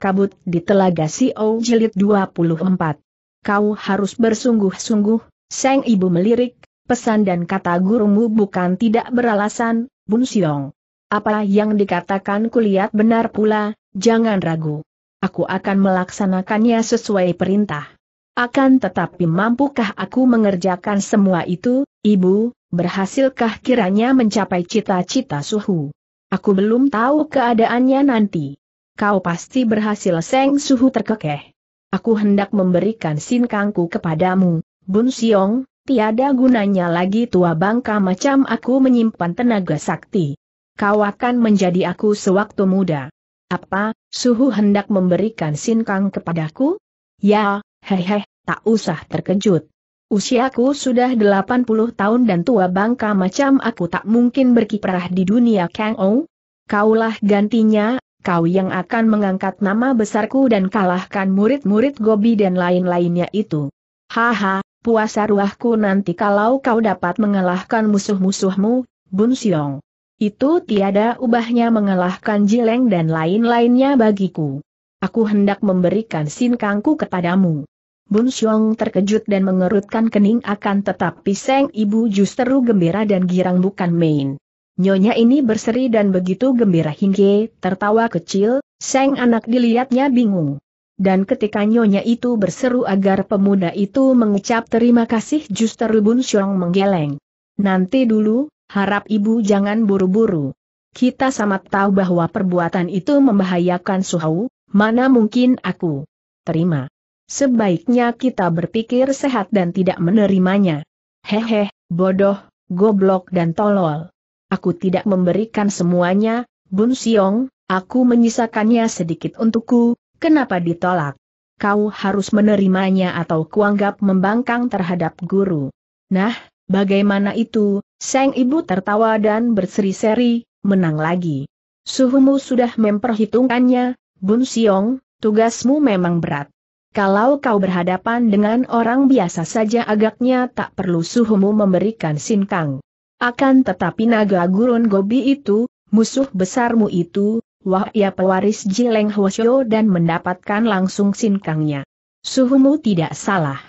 kabut di Telaga Sio Jilid 24. Kau harus bersungguh-sungguh, Seng Ibu melirik, pesan dan kata gurumu bukan tidak beralasan, Bun Siong. Apa yang dikatakan kulihat benar pula, jangan ragu. Aku akan melaksanakannya sesuai perintah. Akan tetapi mampukah aku mengerjakan semua itu, Ibu, berhasilkah kiranya mencapai cita-cita suhu? Aku belum tahu keadaannya nanti kau pasti berhasil Seng Suhu terkekeh. Aku hendak memberikan sin kangku kepadamu, Bun Siong, tiada gunanya lagi tua bangka macam aku menyimpan tenaga sakti. Kau akan menjadi aku sewaktu muda. Apa, Suhu hendak memberikan sin kang kepadaku? Ya, hehe, tak usah terkejut. Usiaku sudah 80 tahun dan tua bangka macam aku tak mungkin berkiprah di dunia Kang Ou. Kaulah gantinya, kau yang akan mengangkat nama besarku dan kalahkan murid-murid Gobi dan lain-lainnya itu. Haha, puasa ruahku nanti kalau kau dapat mengalahkan musuh-musuhmu, Bun Siong. Itu tiada ubahnya mengalahkan Jileng dan lain-lainnya bagiku. Aku hendak memberikan sin kangku kepadamu. Bun Xiong terkejut dan mengerutkan kening akan tetapi Seng Ibu justru gembira dan girang bukan main. Nyonya ini berseri dan begitu gembira hingga tertawa kecil, sang anak dilihatnya bingung. Dan ketika nyonya itu berseru agar pemuda itu mengucap terima kasih justru Bun Xiong menggeleng. Nanti dulu, harap ibu jangan buru-buru. Kita sama tahu bahwa perbuatan itu membahayakan Suhau, mana mungkin aku terima. Sebaiknya kita berpikir sehat dan tidak menerimanya. Hehe, bodoh, goblok dan tolol aku tidak memberikan semuanya, Bun Siong, aku menyisakannya sedikit untukku, kenapa ditolak? Kau harus menerimanya atau kuanggap membangkang terhadap guru. Nah, bagaimana itu? Sang ibu tertawa dan berseri-seri, menang lagi. Suhumu sudah memperhitungkannya, Bun Siong, tugasmu memang berat. Kalau kau berhadapan dengan orang biasa saja agaknya tak perlu suhumu memberikan sinkang. Akan tetapi naga gurun Gobi itu, musuh besarmu itu, wah ia pewaris Jileng Hwasyo dan mendapatkan langsung sinkangnya. Suhumu tidak salah.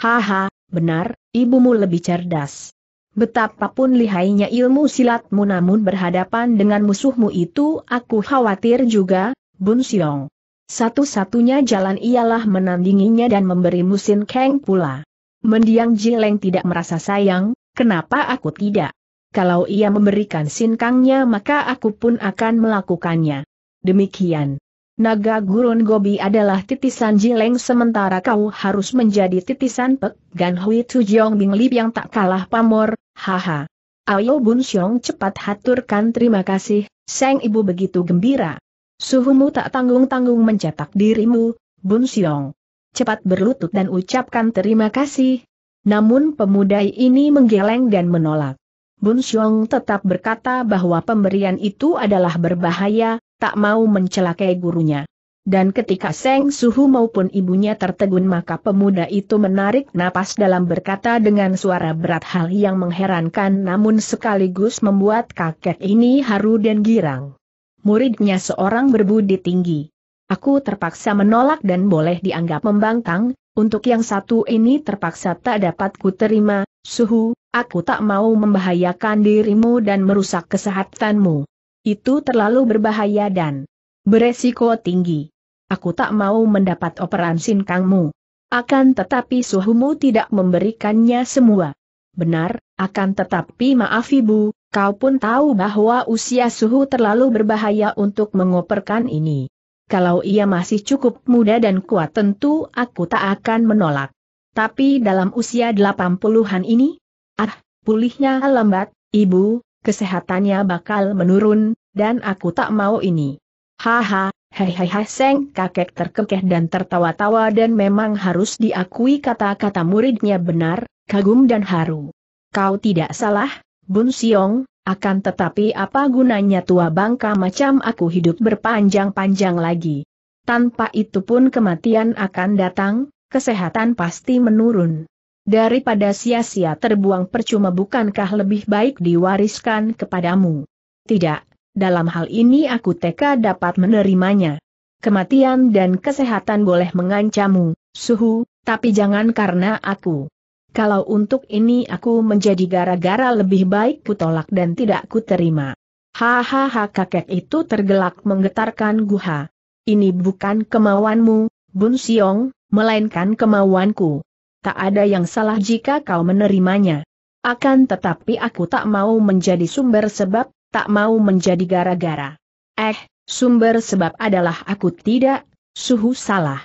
Haha, benar, ibumu lebih cerdas. Betapapun lihainya ilmu silatmu namun berhadapan dengan musuhmu itu aku khawatir juga, Bun Siong. Satu-satunya jalan ialah menandinginya dan memberi musin keng pula. Mendiang Jileng tidak merasa sayang, Kenapa aku tidak? Kalau ia memberikan sinkangnya maka aku pun akan melakukannya. Demikian. Naga gurun gobi adalah titisan jileng sementara kau harus menjadi titisan pek Gan Hui Tujong Bing Lip yang tak kalah pamor, haha. Ayo Bun Xiong cepat haturkan terima kasih, Sang Ibu begitu gembira. Suhumu tak tanggung-tanggung mencetak dirimu, Bun Xiong. Cepat berlutut dan ucapkan terima kasih, namun pemuda ini menggeleng dan menolak. Bun Xiong tetap berkata bahwa pemberian itu adalah berbahaya, tak mau mencelakai gurunya. Dan ketika Seng Suhu maupun ibunya tertegun maka pemuda itu menarik napas dalam berkata dengan suara berat hal yang mengherankan namun sekaligus membuat kakek ini haru dan girang. Muridnya seorang berbudi tinggi. Aku terpaksa menolak dan boleh dianggap membangkang, untuk yang satu ini terpaksa tak dapat ku terima, suhu, aku tak mau membahayakan dirimu dan merusak kesehatanmu. Itu terlalu berbahaya dan beresiko tinggi. Aku tak mau mendapat operasi kangmu. Akan tetapi suhumu tidak memberikannya semua. Benar, akan tetapi maaf ibu, kau pun tahu bahwa usia suhu terlalu berbahaya untuk mengoperkan ini kalau ia masih cukup muda dan kuat tentu aku tak akan menolak. Tapi dalam usia delapan puluhan ini? Ah, pulihnya lambat, ibu, kesehatannya bakal menurun, dan aku tak mau ini. Haha, hei Seng kakek terkekeh dan tertawa-tawa dan memang harus diakui kata-kata muridnya benar, kagum dan haru. Kau tidak salah, Bun Siong, akan tetapi apa gunanya tua bangka macam aku hidup berpanjang-panjang lagi. Tanpa itu pun kematian akan datang, kesehatan pasti menurun. Daripada sia-sia terbuang percuma bukankah lebih baik diwariskan kepadamu? Tidak, dalam hal ini aku teka dapat menerimanya. Kematian dan kesehatan boleh mengancammu, suhu, tapi jangan karena aku. Kalau untuk ini aku menjadi gara-gara lebih baik kutolak dan tidak kuterima. Hahaha kakek itu tergelak menggetarkan guha. Ini bukan kemauanmu, Bun Siong, melainkan kemauanku. Tak ada yang salah jika kau menerimanya. Akan tetapi aku tak mau menjadi sumber sebab, tak mau menjadi gara-gara. Eh, sumber sebab adalah aku tidak, suhu salah.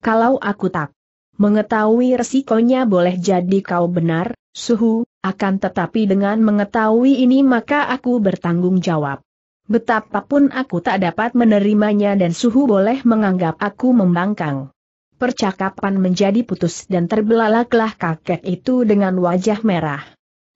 Kalau aku tak Mengetahui resikonya boleh jadi kau benar, suhu, akan tetapi dengan mengetahui ini maka aku bertanggung jawab. Betapapun aku tak dapat menerimanya dan suhu boleh menganggap aku membangkang. Percakapan menjadi putus dan terbelalaklah kakek itu dengan wajah merah.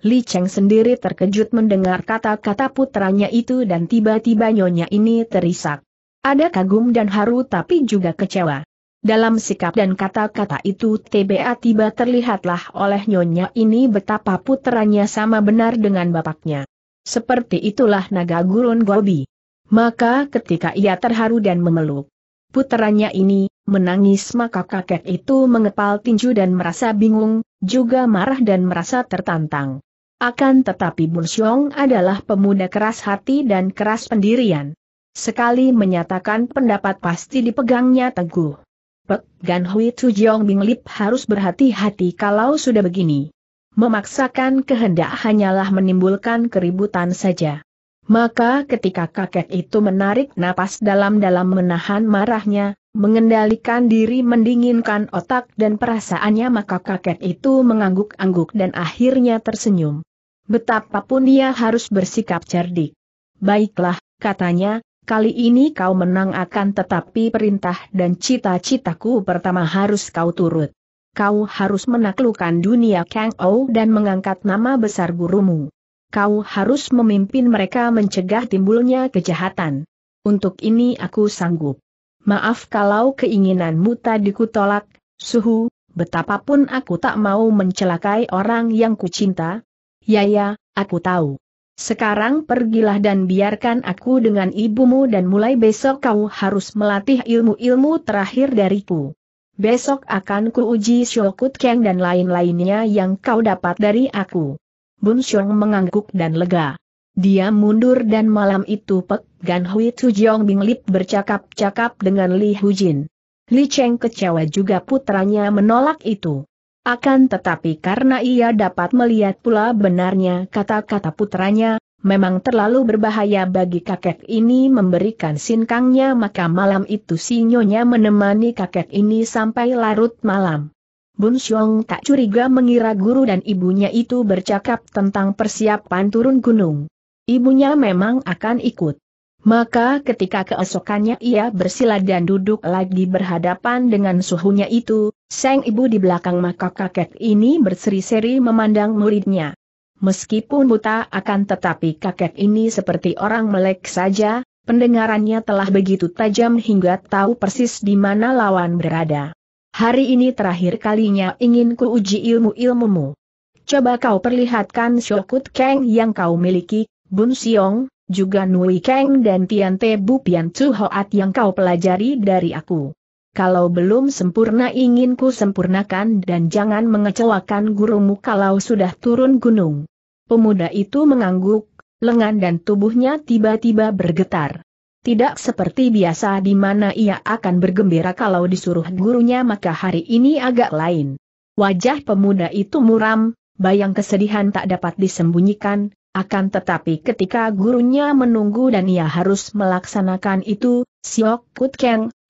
Li Cheng sendiri terkejut mendengar kata-kata putranya itu dan tiba-tiba nyonya ini terisak. Ada kagum dan haru tapi juga kecewa. Dalam sikap dan kata-kata itu TBA tiba terlihatlah oleh nyonya ini betapa putranya sama benar dengan bapaknya. Seperti itulah naga gurun Gobi. Maka ketika ia terharu dan memeluk putranya ini, menangis maka kakek itu mengepal tinju dan merasa bingung, juga marah dan merasa tertantang. Akan tetapi Xiong adalah pemuda keras hati dan keras pendirian. Sekali menyatakan pendapat pasti dipegangnya teguh. Pek Gan Hui Tu Jiong Bing Lip harus berhati-hati kalau sudah begini. Memaksakan kehendak hanyalah menimbulkan keributan saja. Maka ketika kakek itu menarik napas dalam-dalam menahan marahnya, mengendalikan diri mendinginkan otak dan perasaannya maka kakek itu mengangguk-angguk dan akhirnya tersenyum. Betapapun dia harus bersikap cerdik. Baiklah, katanya, Kali ini kau menang akan tetapi perintah dan cita-citaku pertama harus kau turut. Kau harus menaklukkan dunia Kang Ou dan mengangkat nama besar gurumu. Kau harus memimpin mereka mencegah timbulnya kejahatan. Untuk ini aku sanggup. Maaf kalau keinginanmu tadi kutolak, suhu, betapapun aku tak mau mencelakai orang yang kucinta. Ya ya, aku tahu. Sekarang pergilah dan biarkan aku dengan ibumu dan mulai besok kau harus melatih ilmu-ilmu terakhir dariku. Besok akan kuuji Shokut Keng dan lain-lainnya yang kau dapat dari aku. Bun Xiong mengangguk dan lega. Dia mundur dan malam itu Pek Gan Hui Tujong Bing Lip bercakap-cakap dengan Li Hu Jin. Li Cheng kecewa juga putranya menolak itu. Akan tetapi karena ia dapat melihat pula benarnya kata-kata putranya, memang terlalu berbahaya bagi kakek ini memberikan sinkangnya maka malam itu sinyonya menemani kakek ini sampai larut malam. Bun Xiong tak curiga mengira guru dan ibunya itu bercakap tentang persiapan turun gunung. Ibunya memang akan ikut. Maka ketika keesokannya ia bersila dan duduk lagi berhadapan dengan suhunya itu, Sang ibu di belakang maka kakek ini berseri-seri memandang muridnya. Meskipun buta akan tetapi kakek ini seperti orang melek saja, pendengarannya telah begitu tajam hingga tahu persis di mana lawan berada. Hari ini terakhir kalinya ingin uji ilmu-ilmumu. Coba kau perlihatkan Shokut keng yang kau miliki, Bun Siong, juga Nui Keng dan Tian Te Bu Pian Hoat yang kau pelajari dari aku kalau belum sempurna ingin ku sempurnakan dan jangan mengecewakan gurumu kalau sudah turun gunung. Pemuda itu mengangguk, lengan dan tubuhnya tiba-tiba bergetar. Tidak seperti biasa di mana ia akan bergembira kalau disuruh gurunya maka hari ini agak lain. Wajah pemuda itu muram, bayang kesedihan tak dapat disembunyikan, akan tetapi ketika gurunya menunggu dan ia harus melaksanakan itu, Siok Kut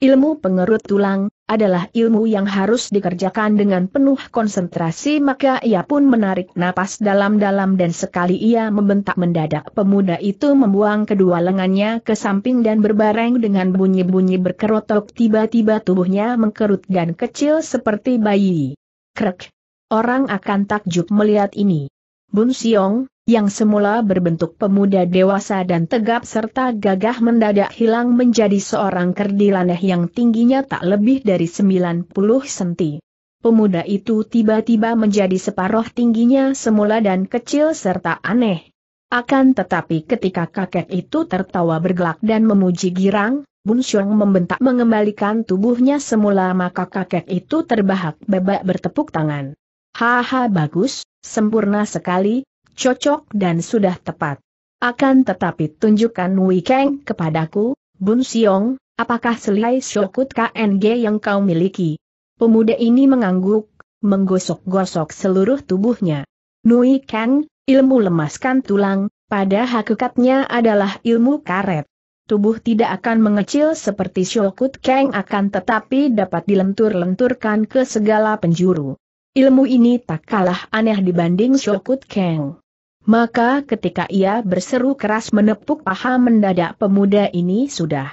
ilmu pengerut tulang, adalah ilmu yang harus dikerjakan dengan penuh konsentrasi maka ia pun menarik napas dalam-dalam dan sekali ia membentak mendadak pemuda itu membuang kedua lengannya ke samping dan berbareng dengan bunyi-bunyi berkerotok tiba-tiba tubuhnya mengkerut dan kecil seperti bayi. Krek! Orang akan takjub melihat ini. Bun Siong, yang semula berbentuk pemuda dewasa dan tegap serta gagah mendadak hilang menjadi seorang kerdil aneh yang tingginya tak lebih dari 90 cm. Pemuda itu tiba-tiba menjadi separuh tingginya semula dan kecil serta aneh. Akan tetapi ketika kakek itu tertawa bergelak dan memuji girang, Bun Xiong membentak mengembalikan tubuhnya semula maka kakek itu terbahak bebak bertepuk tangan. Haha bagus, sempurna sekali, cocok dan sudah tepat. Akan tetapi tunjukkan Kang kepadaku, Bun Siong, apakah selai syokut KNG yang kau miliki? Pemuda ini mengangguk, menggosok-gosok seluruh tubuhnya. Nui Kang, ilmu lemaskan tulang, pada hakikatnya adalah ilmu karet. Tubuh tidak akan mengecil seperti syokut Kang akan tetapi dapat dilentur-lenturkan ke segala penjuru. Ilmu ini tak kalah aneh dibanding syokut Kang. Maka ketika ia berseru keras menepuk paha mendadak pemuda ini sudah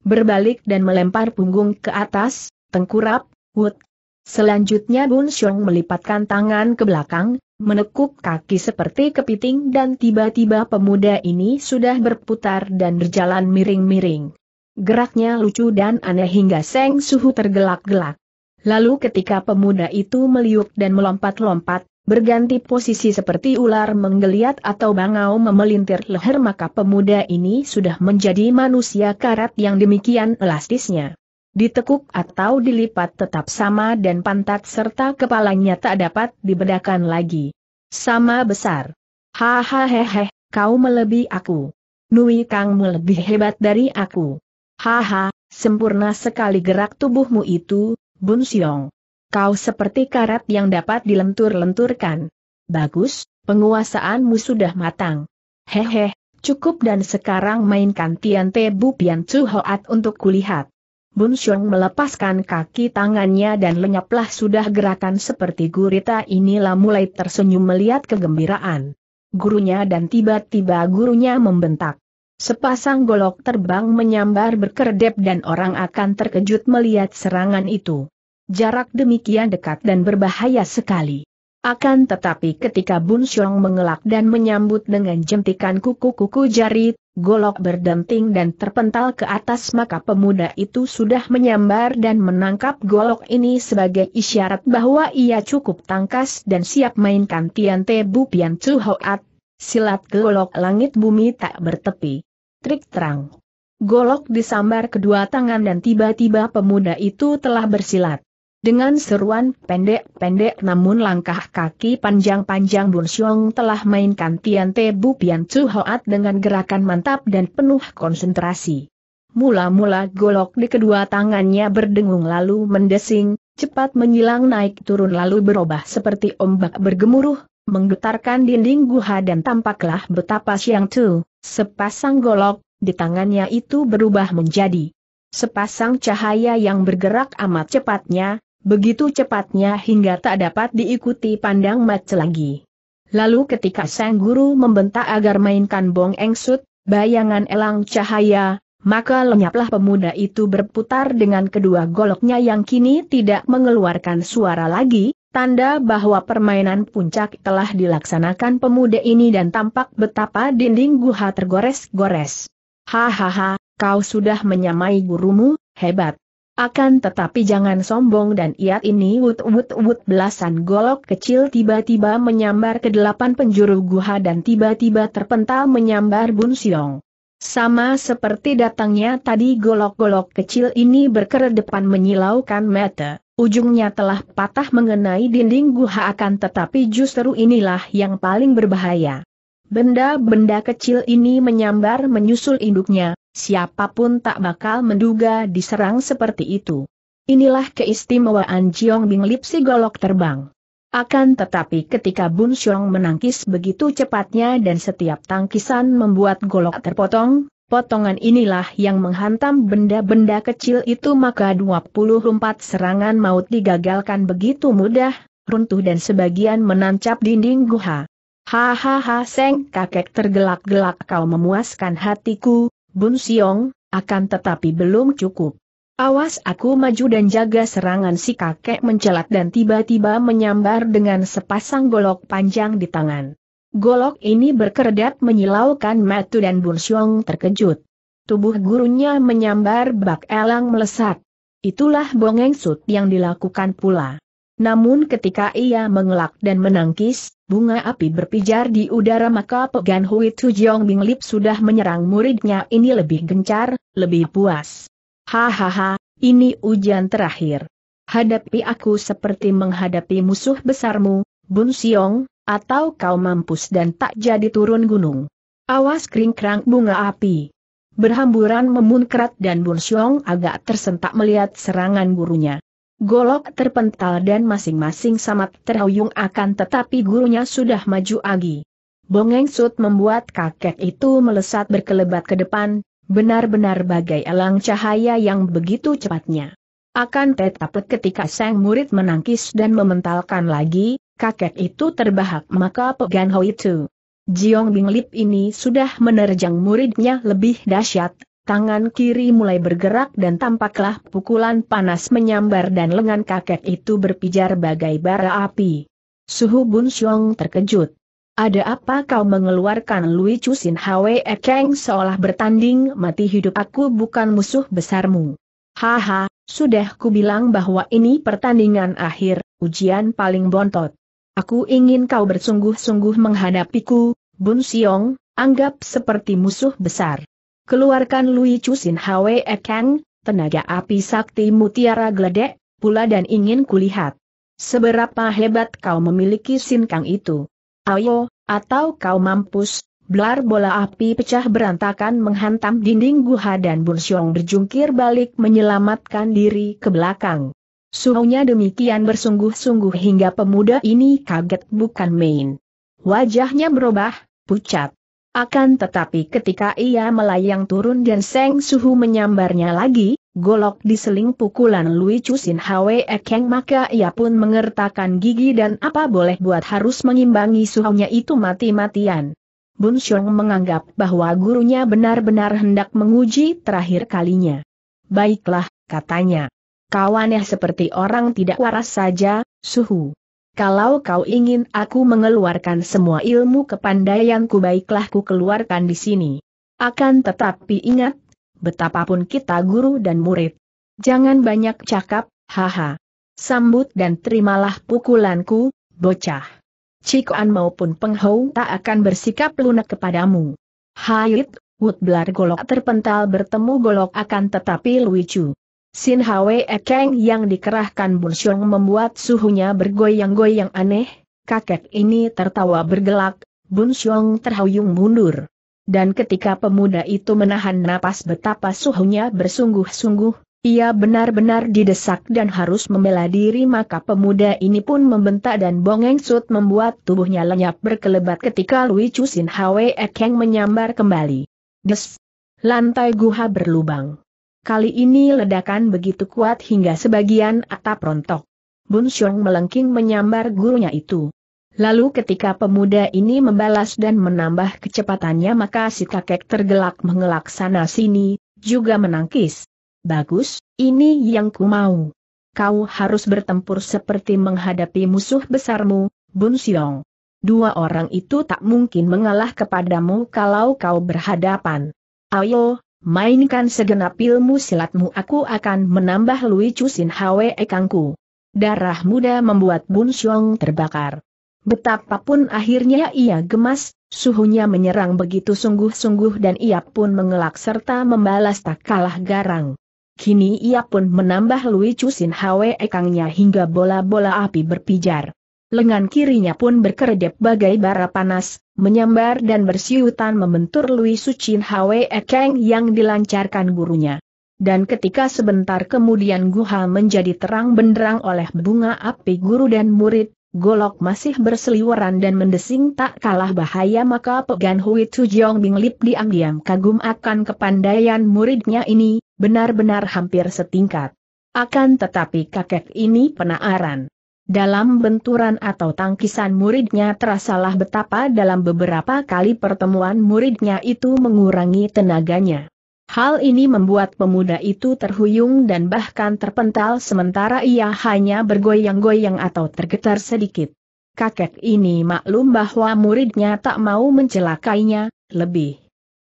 berbalik dan melempar punggung ke atas, tengkurap, wut. Selanjutnya Bun Xiong melipatkan tangan ke belakang, menekuk kaki seperti kepiting dan tiba-tiba pemuda ini sudah berputar dan berjalan miring-miring. Geraknya lucu dan aneh hingga Seng Suhu tergelak-gelak. Lalu ketika pemuda itu meliuk dan melompat-lompat, berganti posisi seperti ular menggeliat atau bangau memelintir leher maka pemuda ini sudah menjadi manusia karat yang demikian elastisnya. Ditekuk atau dilipat tetap sama dan pantat serta kepalanya tak dapat dibedakan lagi. Sama besar. Hahaha, kau melebihi aku. Nui kangmu lebih hebat dari aku. Haha, sempurna sekali gerak tubuhmu itu, Bun Siong. Kau seperti karat yang dapat dilentur-lenturkan. Bagus, penguasaanmu sudah matang. Hehe, cukup dan sekarang mainkan Tian Te Bu Pian Chu Hoat untuk kulihat. Bun Xiong melepaskan kaki tangannya dan lenyaplah sudah gerakan seperti gurita inilah mulai tersenyum melihat kegembiraan. Gurunya dan tiba-tiba gurunya membentak. Sepasang golok terbang menyambar berkerdep dan orang akan terkejut melihat serangan itu. Jarak demikian dekat dan berbahaya sekali. Akan tetapi ketika Bun Xiong mengelak dan menyambut dengan jentikan kuku-kuku jari, golok berdenting dan terpental ke atas maka pemuda itu sudah menyambar dan menangkap golok ini sebagai isyarat bahwa ia cukup tangkas dan siap mainkan Tian Te Bu Pian Chu Hoat, silat golok langit bumi tak bertepi. Trik terang. Golok disambar kedua tangan dan tiba-tiba pemuda itu telah bersilat. Dengan seruan pendek-pendek namun langkah kaki panjang-panjang Bun Xiong telah mainkan Tian Te Bu Pian Chu Hoat dengan gerakan mantap dan penuh konsentrasi. Mula-mula golok di kedua tangannya berdengung lalu mendesing, cepat menyilang naik turun lalu berubah seperti ombak bergemuruh, menggetarkan dinding guha dan tampaklah betapa Xiang Chu, sepasang golok, di tangannya itu berubah menjadi Sepasang cahaya yang bergerak amat cepatnya, Begitu cepatnya hingga tak dapat diikuti pandang mat lagi. Lalu ketika sang guru membentak agar mainkan bong engsut, bayangan elang cahaya, maka lenyaplah pemuda itu berputar dengan kedua goloknya yang kini tidak mengeluarkan suara lagi, tanda bahwa permainan puncak telah dilaksanakan pemuda ini dan tampak betapa dinding guha tergores-gores. Hahaha, kau sudah menyamai gurumu, hebat. Akan tetapi jangan sombong dan iat ini wut wut wut belasan golok kecil tiba-tiba menyambar ke delapan penjuru guha dan tiba-tiba terpental menyambar Bun Siong. Sama seperti datangnya tadi golok-golok kecil ini berkeredepan menyilaukan mata, ujungnya telah patah mengenai dinding guha akan tetapi justru inilah yang paling berbahaya. Benda-benda kecil ini menyambar menyusul induknya, siapapun tak bakal menduga diserang seperti itu. Inilah keistimewaan Jiong Bing Lip si golok terbang. Akan tetapi ketika Bun Xiong menangkis begitu cepatnya dan setiap tangkisan membuat golok terpotong, potongan inilah yang menghantam benda-benda kecil itu maka 24 serangan maut digagalkan begitu mudah, runtuh dan sebagian menancap dinding guha. Hahaha Seng kakek tergelak-gelak kau memuaskan hatiku, Bun Siong, akan tetapi belum cukup. Awas aku maju dan jaga serangan si kakek mencelat dan tiba-tiba menyambar dengan sepasang golok panjang di tangan. Golok ini berkeredat menyilaukan Matu dan Bun Siong terkejut. Tubuh gurunya menyambar bak elang melesat. Itulah bongeng sut yang dilakukan pula. Namun ketika ia mengelak dan menangkis, bunga api berpijar di udara maka Pegan Hui Bing Binglip sudah menyerang muridnya ini lebih gencar, lebih puas. Hahaha, ini ujian terakhir. Hadapi aku seperti menghadapi musuh besarmu, Bun Siong, atau kau mampus dan tak jadi turun gunung. Awas kringkrang bunga api. Berhamburan memunkrat dan Bun Siong agak tersentak melihat serangan gurunya. Golok terpental dan masing-masing samat terhuyung akan tetapi gurunya sudah maju agi. Bongeng Sut membuat kakek itu melesat berkelebat ke depan, benar-benar bagai elang cahaya yang begitu cepatnya. Akan tetap ketika sang murid menangkis dan mementalkan lagi, kakek itu terbahak maka pegang Ho itu. Jiong Binglip ini sudah menerjang muridnya lebih dahsyat, tangan kiri mulai bergerak dan tampaklah pukulan panas menyambar dan lengan kakek itu berpijar bagai bara api. Suhu Bun Xiong terkejut. Ada apa kau mengeluarkan Lui Chu Sin Hwe Ekeng seolah bertanding mati hidup aku bukan musuh besarmu. Haha, sudah kubilang bahwa ini pertandingan akhir, ujian paling bontot. Aku ingin kau bersungguh-sungguh menghadapiku, Bun Xiong, anggap seperti musuh besar. Keluarkan Lui Chusin Hwe kang tenaga api sakti mutiara gledek, pula dan ingin kulihat. Seberapa hebat kau memiliki Sin kang itu. Ayo, atau kau mampus, Blar bola api pecah berantakan menghantam dinding guha dan Xiong berjungkir balik menyelamatkan diri ke belakang. Suhunya demikian bersungguh-sungguh hingga pemuda ini kaget bukan main. Wajahnya berubah, pucat. Akan tetapi ketika ia melayang turun dan Seng Suhu menyambarnya lagi, golok diseling pukulan Lui Chusin Hwe Ekeng maka ia pun mengertakkan gigi dan apa boleh buat harus mengimbangi suhunya itu mati-matian. Bun Xiong menganggap bahwa gurunya benar-benar hendak menguji terakhir kalinya. Baiklah, katanya. Kawannya seperti orang tidak waras saja, Suhu. Kalau kau ingin aku mengeluarkan semua ilmu kepandaianku baiklah ku keluarkan di sini. Akan tetapi ingat, betapapun kita guru dan murid. Jangan banyak cakap, haha. Sambut dan terimalah pukulanku, bocah. Cikuan maupun penghau tak akan bersikap lunak kepadamu. Hayit, Woodblar golok terpental bertemu golok akan tetapi lucu. Sin Hwe Ekeng yang dikerahkan Bunsyong membuat suhunya bergoyang-goyang aneh, kakek ini tertawa bergelak, Bunsyong terhuyung mundur. Dan ketika pemuda itu menahan napas betapa suhunya bersungguh-sungguh, ia benar-benar didesak dan harus membela diri maka pemuda ini pun membentak dan bongeng sut membuat tubuhnya lenyap berkelebat ketika Lui Chu Sin Hwe Ekeng menyambar kembali. Des! Lantai guha berlubang. Kali ini ledakan begitu kuat hingga sebagian atap rontok. Bun Xiong melengking menyambar gurunya itu. Lalu ketika pemuda ini membalas dan menambah kecepatannya maka si kakek tergelak mengelak sana-sini, juga menangkis. Bagus, ini yang ku mau. Kau harus bertempur seperti menghadapi musuh besarmu, Bun Xiong. Dua orang itu tak mungkin mengalah kepadamu kalau kau berhadapan. Ayo, Mainkan segenap ilmu silatmu aku akan menambah Lui Sin Hwe Kangku. Darah muda membuat Bun Xiong terbakar. Betapapun akhirnya ia gemas, suhunya menyerang begitu sungguh-sungguh dan ia pun mengelak serta membalas tak kalah garang. Kini ia pun menambah Lui Sin Hwe Kangnya hingga bola-bola api berpijar. Lengan kirinya pun berkeredep bagai bara panas, menyambar dan bersiutan membentur Lui Sucin Hwe Ekeng yang dilancarkan gurunya. Dan ketika sebentar kemudian guha menjadi terang benderang oleh bunga api guru dan murid, golok masih berseliweran dan mendesing tak kalah bahaya maka Pegan Hui Jong Bing Lip diam-diam kagum akan kepandaian muridnya ini, benar-benar hampir setingkat. Akan tetapi kakek ini penaaran. Dalam benturan atau tangkisan muridnya terasalah betapa dalam beberapa kali pertemuan muridnya itu mengurangi tenaganya. Hal ini membuat pemuda itu terhuyung dan bahkan terpental sementara ia hanya bergoyang-goyang atau tergetar sedikit. Kakek ini maklum bahwa muridnya tak mau mencelakainya, lebih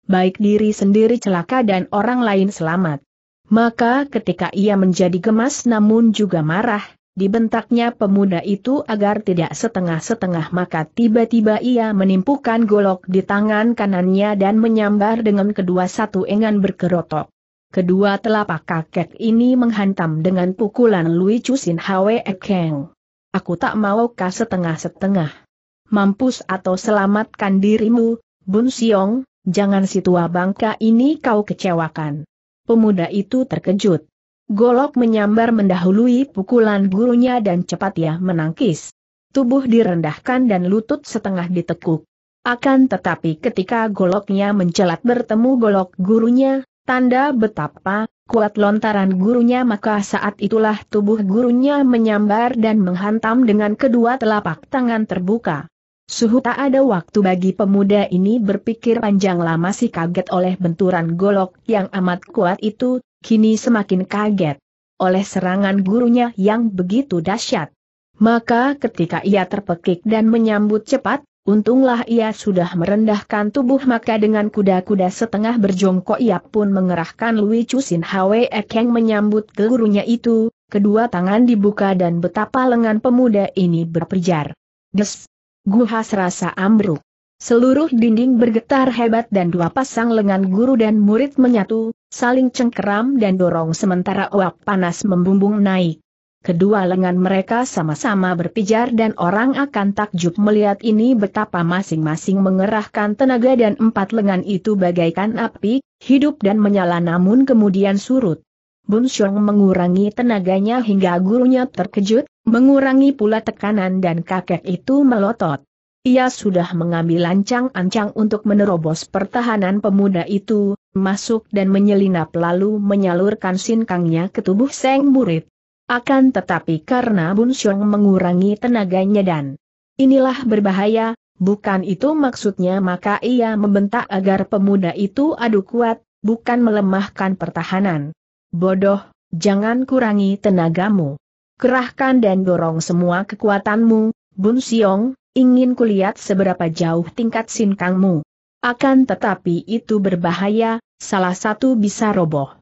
baik diri sendiri celaka dan orang lain selamat. Maka ketika ia menjadi gemas namun juga marah, Dibentaknya pemuda itu agar tidak setengah-setengah maka tiba-tiba ia menimpukan golok di tangan kanannya dan menyambar dengan kedua satu engan berkerotok. Kedua telapak kakek ini menghantam dengan pukulan Lui Chusin Hwe Ekeng. Aku tak mau kah setengah-setengah. Mampus atau selamatkan dirimu, Bun Siong, jangan si tua bangka ini kau kecewakan. Pemuda itu terkejut. Golok menyambar mendahului pukulan gurunya dan cepat ia menangkis. Tubuh direndahkan dan lutut setengah ditekuk. Akan tetapi ketika goloknya mencelat bertemu golok gurunya, tanda betapa kuat lontaran gurunya maka saat itulah tubuh gurunya menyambar dan menghantam dengan kedua telapak tangan terbuka. Suhu tak ada waktu bagi pemuda ini berpikir panjang lama si kaget oleh benturan golok yang amat kuat itu, kini semakin kaget oleh serangan gurunya yang begitu dahsyat. Maka ketika ia terpekik dan menyambut cepat, untunglah ia sudah merendahkan tubuh maka dengan kuda-kuda setengah berjongkok ia pun mengerahkan Lui Chusin Hwe Ekeng menyambut ke gurunya itu, kedua tangan dibuka dan betapa lengan pemuda ini berpejar. Des! Guha serasa ambruk. Seluruh dinding bergetar hebat dan dua pasang lengan guru dan murid menyatu, saling cengkeram dan dorong sementara uap panas membumbung naik. Kedua lengan mereka sama-sama berpijar dan orang akan takjub melihat ini betapa masing-masing mengerahkan tenaga dan empat lengan itu bagaikan api, hidup dan menyala namun kemudian surut. Bun Xiong mengurangi tenaganya hingga gurunya terkejut, mengurangi pula tekanan dan kakek itu melotot. Ia sudah mengambil lancang ancang untuk menerobos pertahanan pemuda itu, masuk dan menyelinap lalu menyalurkan sinkangnya ke tubuh Seng murid. Akan tetapi karena Bun Xiong mengurangi tenaganya dan inilah berbahaya, bukan itu maksudnya maka ia membentak agar pemuda itu adu kuat, bukan melemahkan pertahanan. Bodoh, jangan kurangi tenagamu. Kerahkan dan dorong semua kekuatanmu, Bun Xiong, ingin kulihat seberapa jauh tingkat sinkangmu. Akan tetapi itu berbahaya, salah satu bisa roboh.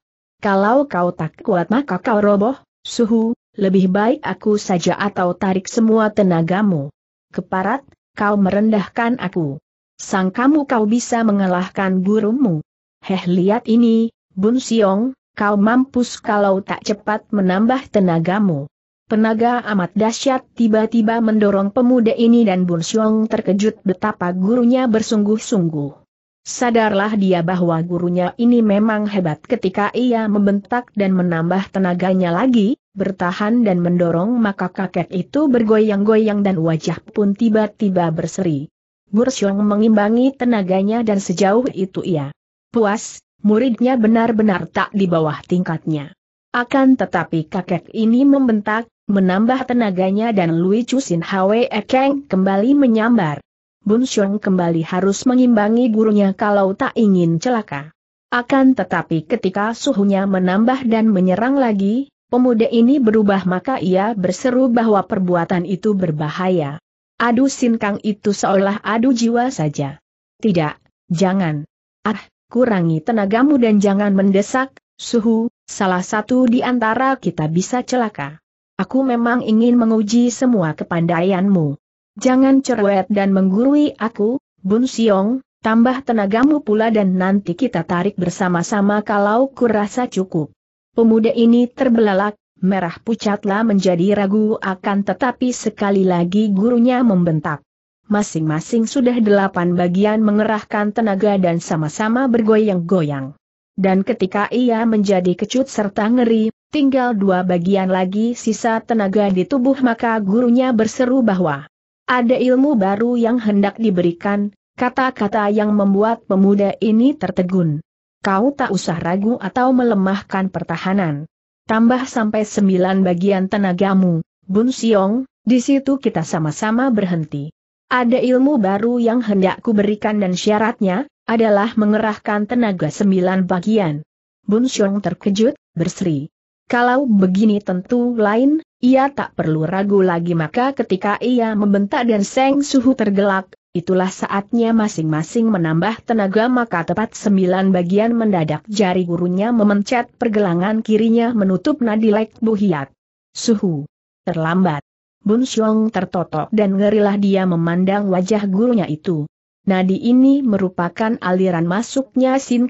Kalau kau tak kuat maka kau roboh, suhu, lebih baik aku saja atau tarik semua tenagamu. Keparat, kau merendahkan aku. Sang kamu kau bisa mengalahkan gurumu. Heh lihat ini, Bun Siong, kau mampus kalau tak cepat menambah tenagamu. Penaga amat dahsyat tiba-tiba mendorong pemuda ini dan Bun Siong terkejut betapa gurunya bersungguh-sungguh. Sadarlah dia bahwa gurunya ini memang hebat ketika ia membentak dan menambah tenaganya lagi, bertahan dan mendorong maka kakek itu bergoyang-goyang dan wajah pun tiba-tiba berseri. Gursyong mengimbangi tenaganya dan sejauh itu ia puas, muridnya benar-benar tak di bawah tingkatnya. Akan tetapi kakek ini membentak, menambah tenaganya dan Lui Chusin Hwe Ekeng kembali menyambar. Bun Xiong kembali harus mengimbangi gurunya kalau tak ingin celaka. Akan tetapi ketika suhunya menambah dan menyerang lagi, pemuda ini berubah maka ia berseru bahwa perbuatan itu berbahaya. Adu sinkang itu seolah adu jiwa saja. Tidak, jangan. Ah, kurangi tenagamu dan jangan mendesak, suhu, salah satu di antara kita bisa celaka. Aku memang ingin menguji semua kepandaianmu. Jangan cerewet dan menggurui aku, Bun Siong, tambah tenagamu pula dan nanti kita tarik bersama-sama kalau kurasa cukup. Pemuda ini terbelalak, merah pucatlah menjadi ragu akan tetapi sekali lagi gurunya membentak. Masing-masing sudah delapan bagian mengerahkan tenaga dan sama-sama bergoyang-goyang. Dan ketika ia menjadi kecut serta ngeri, tinggal dua bagian lagi sisa tenaga di tubuh maka gurunya berseru bahwa ada ilmu baru yang hendak diberikan, kata-kata yang membuat pemuda ini tertegun. Kau tak usah ragu atau melemahkan pertahanan. Tambah sampai sembilan bagian tenagamu, Bun Siong, di situ kita sama-sama berhenti. Ada ilmu baru yang hendak kuberikan dan syaratnya, adalah mengerahkan tenaga sembilan bagian. Bun Siong terkejut, berseri. Kalau begini tentu lain, ia tak perlu ragu lagi maka ketika ia membentak dan Seng Suhu tergelak, itulah saatnya masing-masing menambah tenaga maka tepat sembilan bagian mendadak jari gurunya memencet pergelangan kirinya menutup nadi lek buhiat. Suhu. Terlambat. Bun Xiong tertotok dan ngerilah dia memandang wajah gurunya itu. Nadi ini merupakan aliran masuknya Sin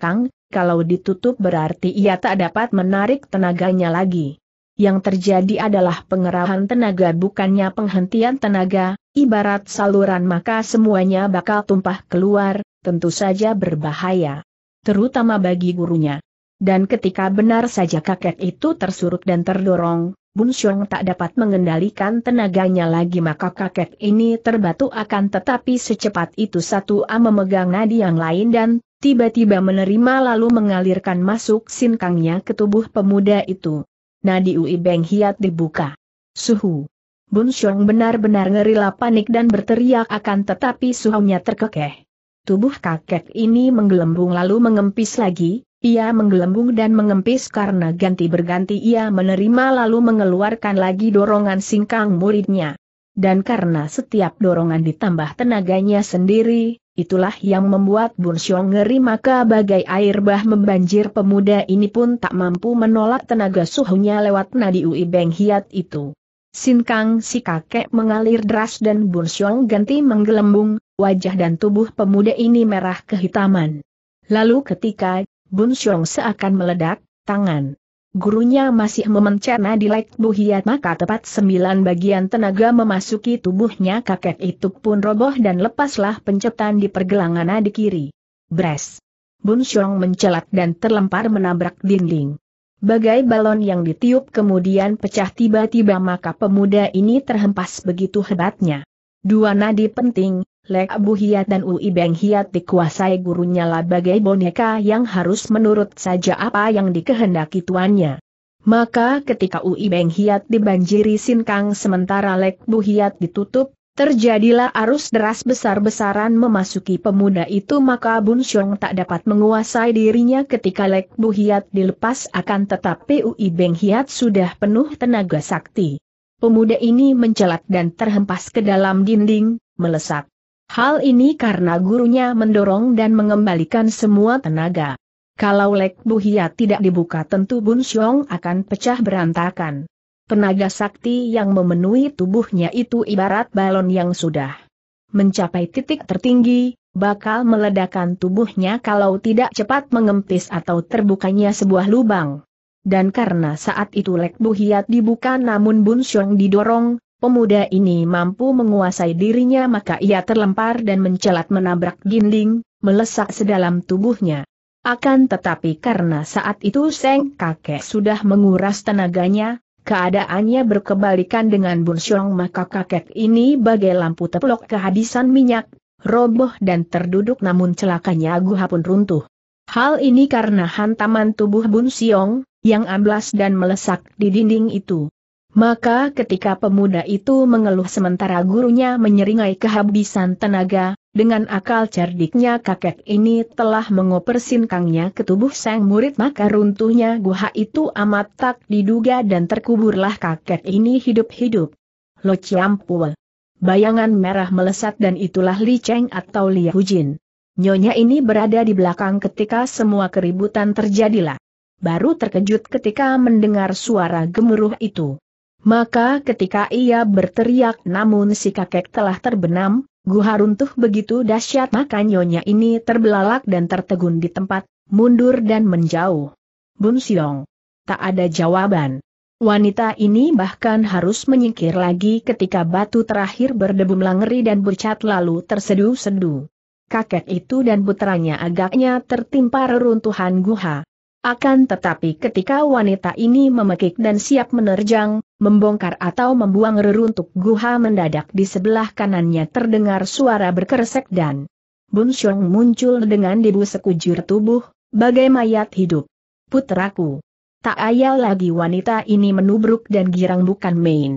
kalau ditutup berarti ia tak dapat menarik tenaganya lagi. Yang terjadi adalah pengerahan tenaga bukannya penghentian tenaga, ibarat saluran maka semuanya bakal tumpah keluar, tentu saja berbahaya. Terutama bagi gurunya. Dan ketika benar saja kakek itu tersurut dan terdorong, Bun Xiong tak dapat mengendalikan tenaganya lagi maka kakek ini terbatu akan tetapi secepat itu satu A memegang nadi yang lain dan tiba-tiba menerima lalu mengalirkan masuk sinkangnya ke tubuh pemuda itu nadi Ui Beng Hiat dibuka. Suhu. Bun Xiong benar-benar ngerila panik dan berteriak akan tetapi suhunya terkekeh. Tubuh kakek ini menggelembung lalu mengempis lagi, ia menggelembung dan mengempis karena ganti berganti ia menerima lalu mengeluarkan lagi dorongan singkang muridnya. Dan karena setiap dorongan ditambah tenaganya sendiri, Itulah yang membuat Bun Xiong ngeri maka bagai air bah membanjir pemuda ini pun tak mampu menolak tenaga suhunya lewat nadi Ui Beng Hiat itu. Sinkang si kakek mengalir deras dan Bun Xiong ganti menggelembung, wajah dan tubuh pemuda ini merah kehitaman. Lalu ketika Bun Xiong seakan meledak, tangan gurunya masih memencet di Lek Buhiat maka tepat sembilan bagian tenaga memasuki tubuhnya kakek itu pun roboh dan lepaslah pencetan di pergelangan di kiri. Bres. Bun Xiong mencelat dan terlempar menabrak dinding. Bagai balon yang ditiup kemudian pecah tiba-tiba maka pemuda ini terhempas begitu hebatnya. Dua nadi penting, Lek Abu Hiat dan Ui Beng Hiat dikuasai gurunya lah bagai boneka yang harus menurut saja apa yang dikehendaki tuannya. Maka ketika Ui Beng Hiat dibanjiri sinkang sementara Lek Bu Hiat ditutup, terjadilah arus deras besar-besaran memasuki pemuda itu maka Bun Xiong tak dapat menguasai dirinya ketika Lek Bu Hiat dilepas akan tetapi Ui Beng Hiat sudah penuh tenaga sakti. Pemuda ini mencelat dan terhempas ke dalam dinding, melesat. Hal ini karena gurunya mendorong dan mengembalikan semua tenaga. Kalau Lek Buhia tidak dibuka tentu Bun Xiong akan pecah berantakan. Tenaga sakti yang memenuhi tubuhnya itu ibarat balon yang sudah mencapai titik tertinggi, bakal meledakan tubuhnya kalau tidak cepat mengempis atau terbukanya sebuah lubang. Dan karena saat itu Lek Buhiat dibuka namun Bun Xiong didorong, pemuda ini mampu menguasai dirinya maka ia terlempar dan mencelat menabrak dinding, melesak sedalam tubuhnya. Akan tetapi karena saat itu Seng kakek sudah menguras tenaganya, keadaannya berkebalikan dengan Bun Xiong maka kakek ini bagai lampu teplok kehabisan minyak, roboh dan terduduk namun celakanya Guha pun runtuh. Hal ini karena hantaman tubuh Bun Xiong yang amblas dan melesak di dinding itu. Maka ketika pemuda itu mengeluh sementara gurunya menyeringai kehabisan tenaga, dengan akal cerdiknya kakek ini telah mengoper sinkangnya ke tubuh sang murid maka runtuhnya guha itu amat tak diduga dan terkuburlah kakek ini hidup-hidup. Lo Ciampul. Bayangan merah melesat dan itulah Li Cheng atau Li Hujin. Nyonya ini berada di belakang ketika semua keributan terjadilah. Baru terkejut ketika mendengar suara gemuruh itu. Maka ketika ia berteriak namun si kakek telah terbenam, Guha runtuh begitu dahsyat maka nyonya ini terbelalak dan tertegun di tempat, mundur dan menjauh. Bun Siong. Tak ada jawaban. Wanita ini bahkan harus menyingkir lagi ketika batu terakhir berdebu melangeri dan bercat lalu terseduh sedu Kakek itu dan putranya agaknya tertimpa reruntuhan guha. Akan tetapi ketika wanita ini memekik dan siap menerjang, membongkar atau membuang reruntuk guha mendadak di sebelah kanannya terdengar suara berkeresek dan Bun Xiong muncul dengan debu sekujur tubuh, bagai mayat hidup. Putraku. Tak ayal lagi wanita ini menubruk dan girang bukan main.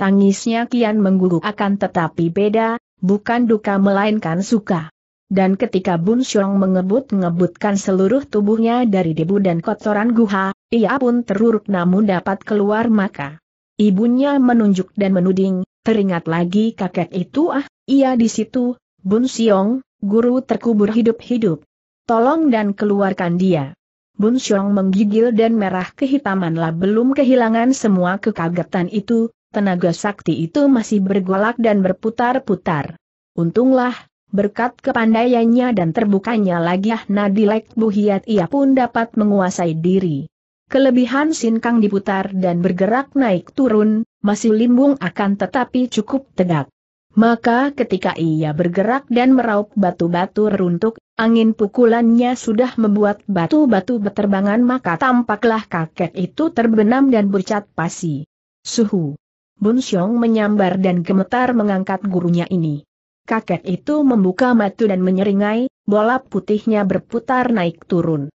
Tangisnya kian mengguguk akan tetapi beda, bukan duka melainkan suka. Dan ketika Bun Xiong mengebut-ngebutkan seluruh tubuhnya dari debu dan kotoran guha, ia pun teruruk namun dapat keluar maka. Ibunya menunjuk dan menuding, teringat lagi kakek itu ah, ia di situ, Bun Siong, guru terkubur hidup-hidup. Tolong dan keluarkan dia. Bun Siong menggigil dan merah kehitamanlah belum kehilangan semua kekagetan itu, tenaga sakti itu masih bergolak dan berputar-putar. Untunglah, berkat kepandaiannya dan terbukanya lagi ah Nadilek Buhiat ia pun dapat menguasai diri. Kelebihan sinkang diputar dan bergerak naik turun, masih limbung akan tetapi cukup tegak. Maka ketika ia bergerak dan meraup batu-batu runtuk, angin pukulannya sudah membuat batu-batu berterbangan maka tampaklah kakek itu terbenam dan bercat pasi. Suhu. Xiong menyambar dan gemetar mengangkat gurunya ini. Kakek itu membuka mata dan menyeringai, bola putihnya berputar naik turun.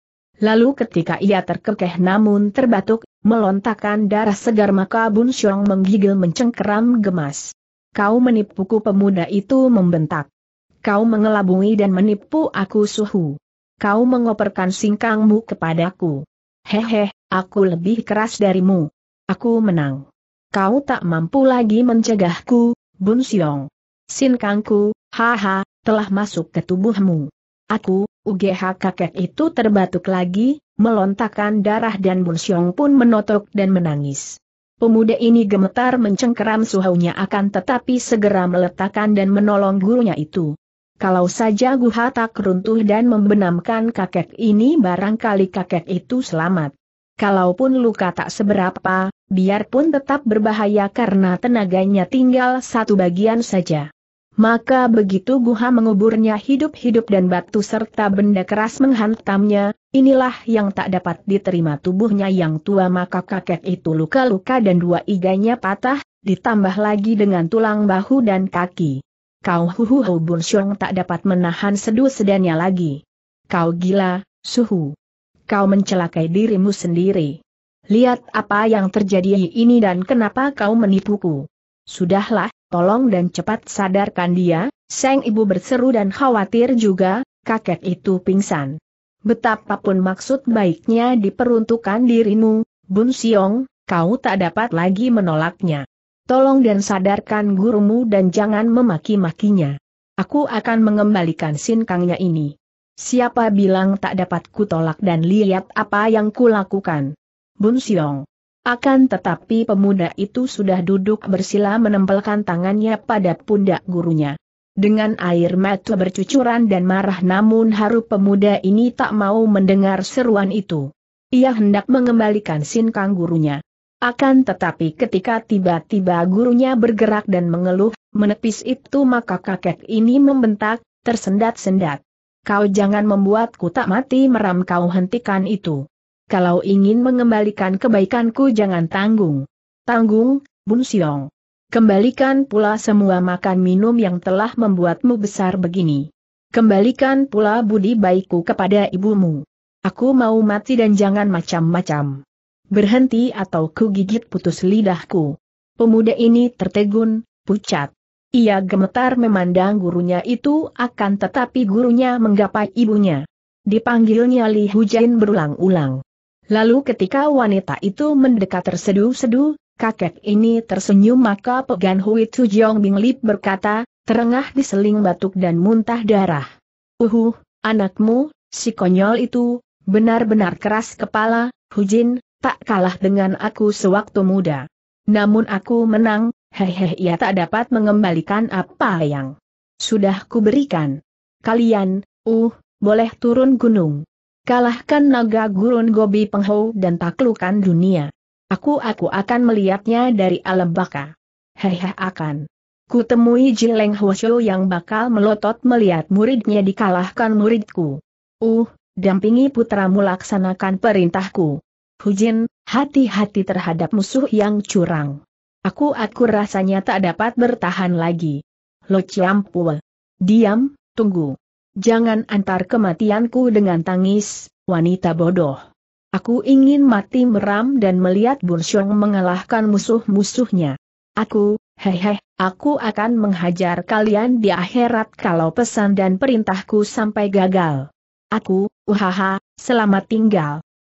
Lalu ketika ia terkekeh namun terbatuk, melontakkan darah segar maka Bun Xiong menggigil mencengkeram gemas. Kau menipuku pemuda itu membentak. Kau mengelabui dan menipu aku suhu. Kau mengoperkan singkangmu kepadaku. Hehe, aku lebih keras darimu. Aku menang. Kau tak mampu lagi mencegahku, Bun Xiong. Sinkangku, haha, telah masuk ke tubuhmu. Aku, UGH kakek itu terbatuk lagi, melontakkan darah dan Bunsyong pun menotok dan menangis. Pemuda ini gemetar mencengkeram suhunya akan tetapi segera meletakkan dan menolong gurunya itu. Kalau saja Guha tak runtuh dan membenamkan kakek ini barangkali kakek itu selamat. Kalaupun luka tak seberapa, biarpun tetap berbahaya karena tenaganya tinggal satu bagian saja. Maka begitu Guha menguburnya hidup-hidup dan batu serta benda keras menghantamnya, inilah yang tak dapat diterima tubuhnya yang tua maka kakek itu luka-luka dan dua iganya patah, ditambah lagi dengan tulang bahu dan kaki. Kau huhu Bun syong tak dapat menahan sedu sedannya lagi. Kau gila, suhu. Kau mencelakai dirimu sendiri. Lihat apa yang terjadi ini dan kenapa kau menipuku. Sudahlah, tolong dan cepat sadarkan dia, Seng ibu berseru dan khawatir juga, kakek itu pingsan. Betapapun maksud baiknya diperuntukkan dirimu, Bun Siong, kau tak dapat lagi menolaknya. Tolong dan sadarkan gurumu dan jangan memaki-makinya. Aku akan mengembalikan sinkangnya ini. Siapa bilang tak dapat kutolak dan lihat apa yang kulakukan? Bun Siong. Akan tetapi pemuda itu sudah duduk bersila menempelkan tangannya pada pundak gurunya. Dengan air mata bercucuran dan marah namun haru pemuda ini tak mau mendengar seruan itu. Ia hendak mengembalikan sinkang gurunya. Akan tetapi ketika tiba-tiba gurunya bergerak dan mengeluh, menepis itu maka kakek ini membentak, tersendat-sendat. Kau jangan membuatku tak mati meram kau hentikan itu kalau ingin mengembalikan kebaikanku jangan tanggung. Tanggung, Bun Siong. Kembalikan pula semua makan minum yang telah membuatmu besar begini. Kembalikan pula budi baikku kepada ibumu. Aku mau mati dan jangan macam-macam. Berhenti atau ku gigit putus lidahku. Pemuda ini tertegun, pucat. Ia gemetar memandang gurunya itu akan tetapi gurunya menggapai ibunya. Dipanggilnya Li Hujain berulang-ulang. Lalu ketika wanita itu mendekat terseduh-seduh, kakek ini tersenyum maka pegan Hui Tu Jong Bing Lip berkata, terengah diseling batuk dan muntah darah. Uhuh, anakmu, si konyol itu, benar-benar keras kepala, Hujin, tak kalah dengan aku sewaktu muda. Namun aku menang, Hehe, ia tak dapat mengembalikan apa yang sudah kuberikan. Kalian, uh, boleh turun gunung. Kalahkan naga gurun Gobi Penghou dan taklukan dunia. Aku-aku akan melihatnya dari alam baka. Hehe akan. Kutemui Jileng Hwasyo yang bakal melotot melihat muridnya dikalahkan muridku. Uh, dampingi putramu laksanakan perintahku. Hujin, hati-hati terhadap musuh yang curang. Aku-aku rasanya tak dapat bertahan lagi. Lo ciampu. Diam, tunggu jangan antar kematianku dengan tangis, wanita bodoh. Aku ingin mati meram dan melihat Bursyong mengalahkan musuh-musuhnya. Aku, hehe, aku akan menghajar kalian di akhirat kalau pesan dan perintahku sampai gagal. Aku, uhaha, selamat tinggal.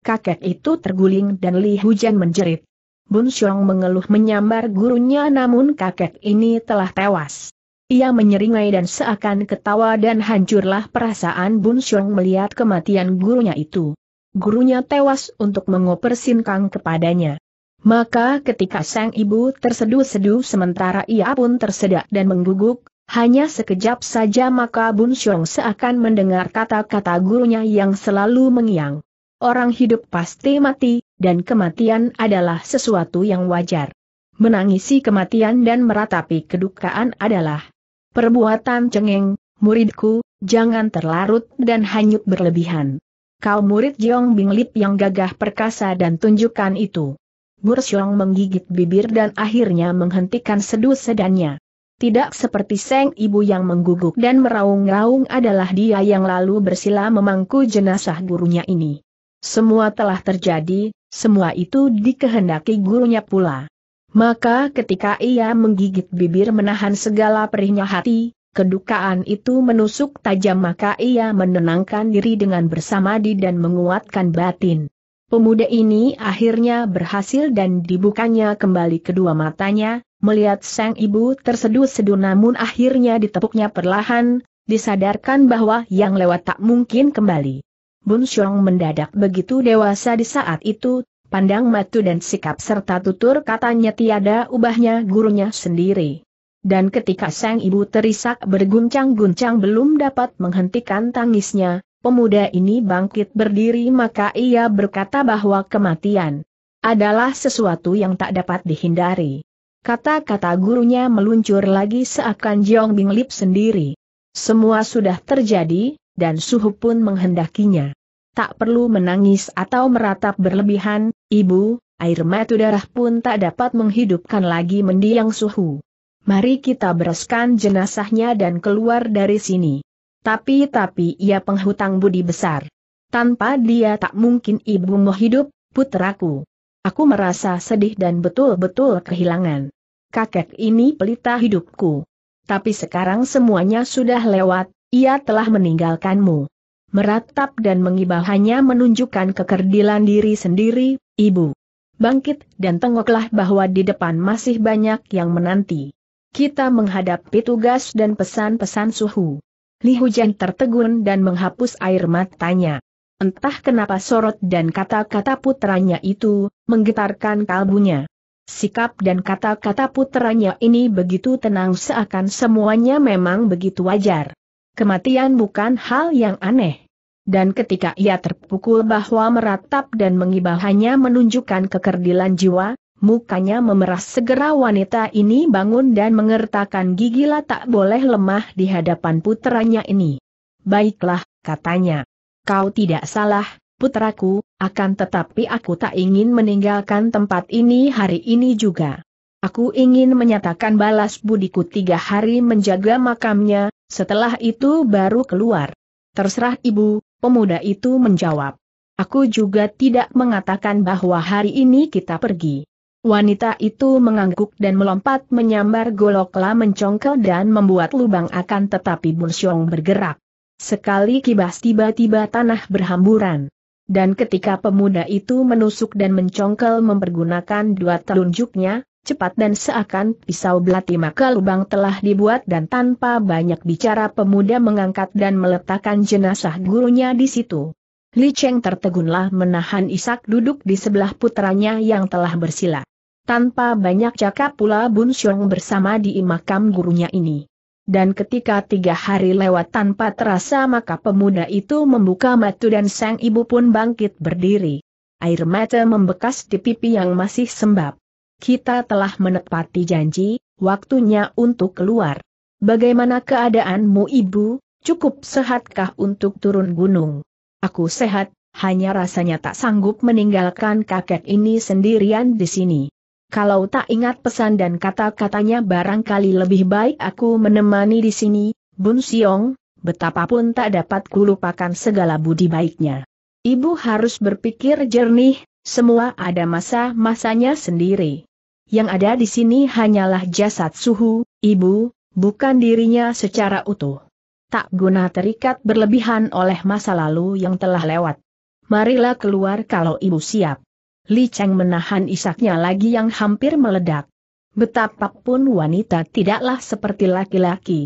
Kakek itu terguling dan Li Hujan menjerit. Bunsyong mengeluh menyambar gurunya namun kakek ini telah tewas. Ia menyeringai dan seakan ketawa dan hancurlah perasaan Bun Xiong melihat kematian gurunya itu. Gurunya tewas untuk mengoper Kang kepadanya. Maka ketika sang ibu terseduh-seduh sementara ia pun tersedak dan mengguguk, hanya sekejap saja maka Bun Xiong seakan mendengar kata-kata gurunya yang selalu mengiang. Orang hidup pasti mati, dan kematian adalah sesuatu yang wajar. Menangisi kematian dan meratapi kedukaan adalah Perbuatan cengeng, muridku, jangan terlarut dan hanyut berlebihan. Kau murid Jiong Binglip yang gagah perkasa dan tunjukkan itu. Xiong menggigit bibir dan akhirnya menghentikan seduh sedannya. Tidak seperti Seng Ibu yang mengguguk dan meraung-raung adalah dia yang lalu bersila memangku jenazah gurunya ini. Semua telah terjadi, semua itu dikehendaki gurunya pula. Maka ketika ia menggigit bibir menahan segala perihnya hati, kedukaan itu menusuk tajam maka ia menenangkan diri dengan bersamadi dan menguatkan batin. Pemuda ini akhirnya berhasil dan dibukanya kembali kedua matanya, melihat sang ibu terseduh-seduh namun akhirnya ditepuknya perlahan, disadarkan bahwa yang lewat tak mungkin kembali. Bun Xiong mendadak begitu dewasa di saat itu, pandang matu dan sikap serta tutur katanya tiada ubahnya gurunya sendiri. Dan ketika sang ibu terisak berguncang-guncang belum dapat menghentikan tangisnya, pemuda ini bangkit berdiri maka ia berkata bahwa kematian adalah sesuatu yang tak dapat dihindari. Kata-kata gurunya meluncur lagi seakan Jiong Bing Lip sendiri. Semua sudah terjadi, dan suhu pun menghendakinya. Tak perlu menangis atau meratap berlebihan, Ibu, air mata darah pun tak dapat menghidupkan lagi mendiang suhu. Mari kita bereskan jenazahnya dan keluar dari sini. Tapi-tapi ia penghutang budi besar. Tanpa dia tak mungkin ibu mau hidup, putraku. Aku merasa sedih dan betul-betul kehilangan. Kakek ini pelita hidupku. Tapi sekarang semuanya sudah lewat, ia telah meninggalkanmu meratap dan mengibah hanya menunjukkan kekerdilan diri sendiri, ibu. Bangkit dan tengoklah bahwa di depan masih banyak yang menanti. Kita menghadapi tugas dan pesan-pesan suhu. Li Hujan tertegun dan menghapus air matanya. Entah kenapa sorot dan kata-kata putranya itu, menggetarkan kalbunya. Sikap dan kata-kata putranya ini begitu tenang seakan semuanya memang begitu wajar. Kematian bukan hal yang aneh. Dan ketika ia terpukul bahwa meratap dan mengibah hanya menunjukkan kekerdilan jiwa, mukanya memerah segera wanita ini bangun dan mengertakkan gigi tak boleh lemah di hadapan putranya ini. Baiklah, katanya. Kau tidak salah, putraku, akan tetapi aku tak ingin meninggalkan tempat ini hari ini juga. Aku ingin menyatakan balas budiku tiga hari menjaga makamnya, setelah itu baru keluar. Terserah ibu, pemuda itu menjawab. Aku juga tidak mengatakan bahwa hari ini kita pergi. Wanita itu mengangguk dan melompat menyambar golokla mencongkel dan membuat lubang akan tetapi Bunsyong bergerak. Sekali kibas tiba-tiba tanah berhamburan. Dan ketika pemuda itu menusuk dan mencongkel mempergunakan dua telunjuknya, cepat dan seakan pisau belati maka lubang telah dibuat dan tanpa banyak bicara pemuda mengangkat dan meletakkan jenazah gurunya di situ. Li Cheng tertegunlah menahan Isak duduk di sebelah putranya yang telah bersila. Tanpa banyak cakap pula Bun Xiong bersama di makam gurunya ini. Dan ketika tiga hari lewat tanpa terasa maka pemuda itu membuka matu dan sang ibu pun bangkit berdiri. Air mata membekas di pipi yang masih sembab kita telah menepati janji, waktunya untuk keluar. Bagaimana keadaanmu ibu, cukup sehatkah untuk turun gunung? Aku sehat, hanya rasanya tak sanggup meninggalkan kakek ini sendirian di sini. Kalau tak ingat pesan dan kata-katanya barangkali lebih baik aku menemani di sini, Bun Siong, betapapun tak dapat kulupakan segala budi baiknya. Ibu harus berpikir jernih, semua ada masa-masanya sendiri yang ada di sini hanyalah jasad suhu, ibu, bukan dirinya secara utuh. Tak guna terikat berlebihan oleh masa lalu yang telah lewat. Marilah keluar kalau ibu siap. Li Cheng menahan isaknya lagi yang hampir meledak. Betapapun wanita tidaklah seperti laki-laki.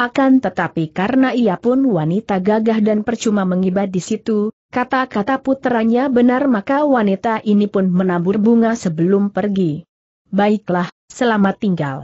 Akan tetapi karena ia pun wanita gagah dan percuma mengibat di situ, kata-kata puteranya benar maka wanita ini pun menabur bunga sebelum pergi baiklah, selamat tinggal.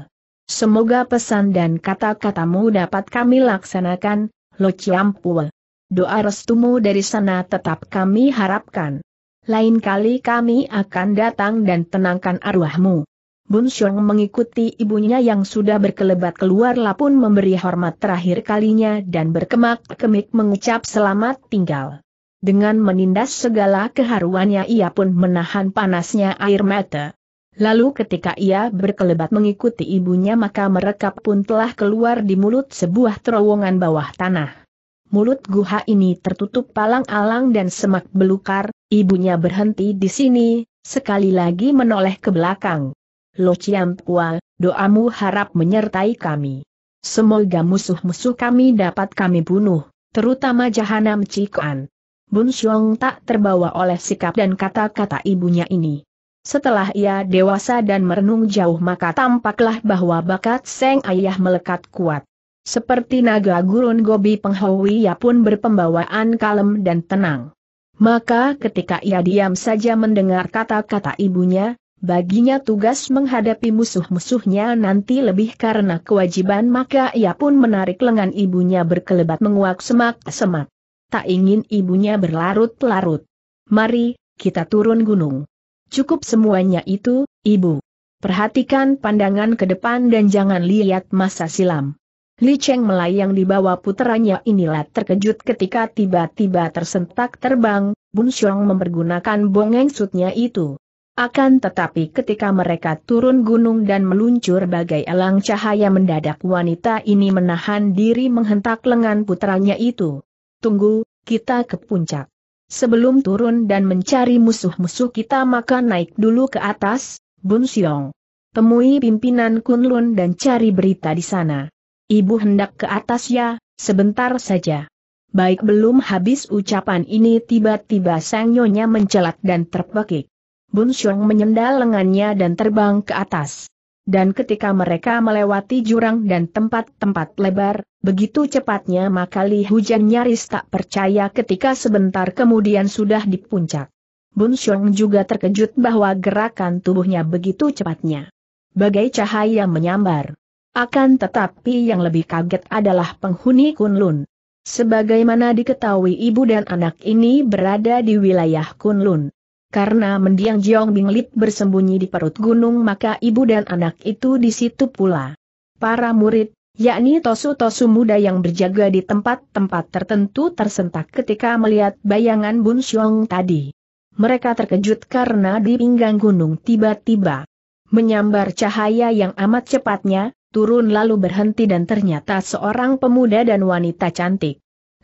Semoga pesan dan kata-katamu dapat kami laksanakan, Lo Ciampul. Doa restumu dari sana tetap kami harapkan. Lain kali kami akan datang dan tenangkan arwahmu. Bun Xiong mengikuti ibunya yang sudah berkelebat keluar lapun memberi hormat terakhir kalinya dan berkemak-kemik mengucap selamat tinggal. Dengan menindas segala keharuannya ia pun menahan panasnya air mata. Lalu ketika ia berkelebat mengikuti ibunya maka mereka pun telah keluar di mulut sebuah terowongan bawah tanah. Mulut guha ini tertutup palang-alang dan semak belukar, ibunya berhenti di sini, sekali lagi menoleh ke belakang. Lo Chiam Pua, doamu harap menyertai kami. Semoga musuh-musuh kami dapat kami bunuh, terutama Jahanam Cikuan. Bun Xiong tak terbawa oleh sikap dan kata-kata ibunya ini. Setelah ia dewasa dan merenung jauh maka tampaklah bahwa bakat Seng Ayah melekat kuat. Seperti naga gurun Gobi Penghowi ia pun berpembawaan kalem dan tenang. Maka ketika ia diam saja mendengar kata-kata ibunya, baginya tugas menghadapi musuh-musuhnya nanti lebih karena kewajiban maka ia pun menarik lengan ibunya berkelebat menguak semak-semak. Tak ingin ibunya berlarut-larut. Mari, kita turun gunung. Cukup semuanya itu, Ibu. Perhatikan pandangan ke depan dan jangan lihat masa silam. Li Cheng melayang di bawah puteranya inilah terkejut ketika tiba-tiba tersentak terbang, Bun Xiong mempergunakan bongeng sutnya itu. Akan tetapi ketika mereka turun gunung dan meluncur bagai elang cahaya mendadak wanita ini menahan diri menghentak lengan puteranya itu. Tunggu, kita ke puncak. Sebelum turun dan mencari musuh-musuh kita maka naik dulu ke atas, Bun Siong. Temui pimpinan Kunlun dan cari berita di sana. Ibu hendak ke atas ya, sebentar saja. Baik belum habis ucapan ini tiba-tiba sang nyonya mencelat dan terpekik. Bun Siong menyendal lengannya dan terbang ke atas dan ketika mereka melewati jurang dan tempat-tempat lebar, begitu cepatnya maka Li Hujan nyaris tak percaya ketika sebentar kemudian sudah di puncak. Bun Xiong juga terkejut bahwa gerakan tubuhnya begitu cepatnya. Bagai cahaya menyambar. Akan tetapi yang lebih kaget adalah penghuni Kunlun. Sebagaimana diketahui ibu dan anak ini berada di wilayah Kunlun. Karena mendiang Jiong Binglit bersembunyi di perut gunung maka ibu dan anak itu di situ pula. Para murid, yakni tosu-tosu muda yang berjaga di tempat-tempat tertentu tersentak ketika melihat bayangan Bun Xiong tadi. Mereka terkejut karena di pinggang gunung tiba-tiba menyambar cahaya yang amat cepatnya, turun lalu berhenti dan ternyata seorang pemuda dan wanita cantik.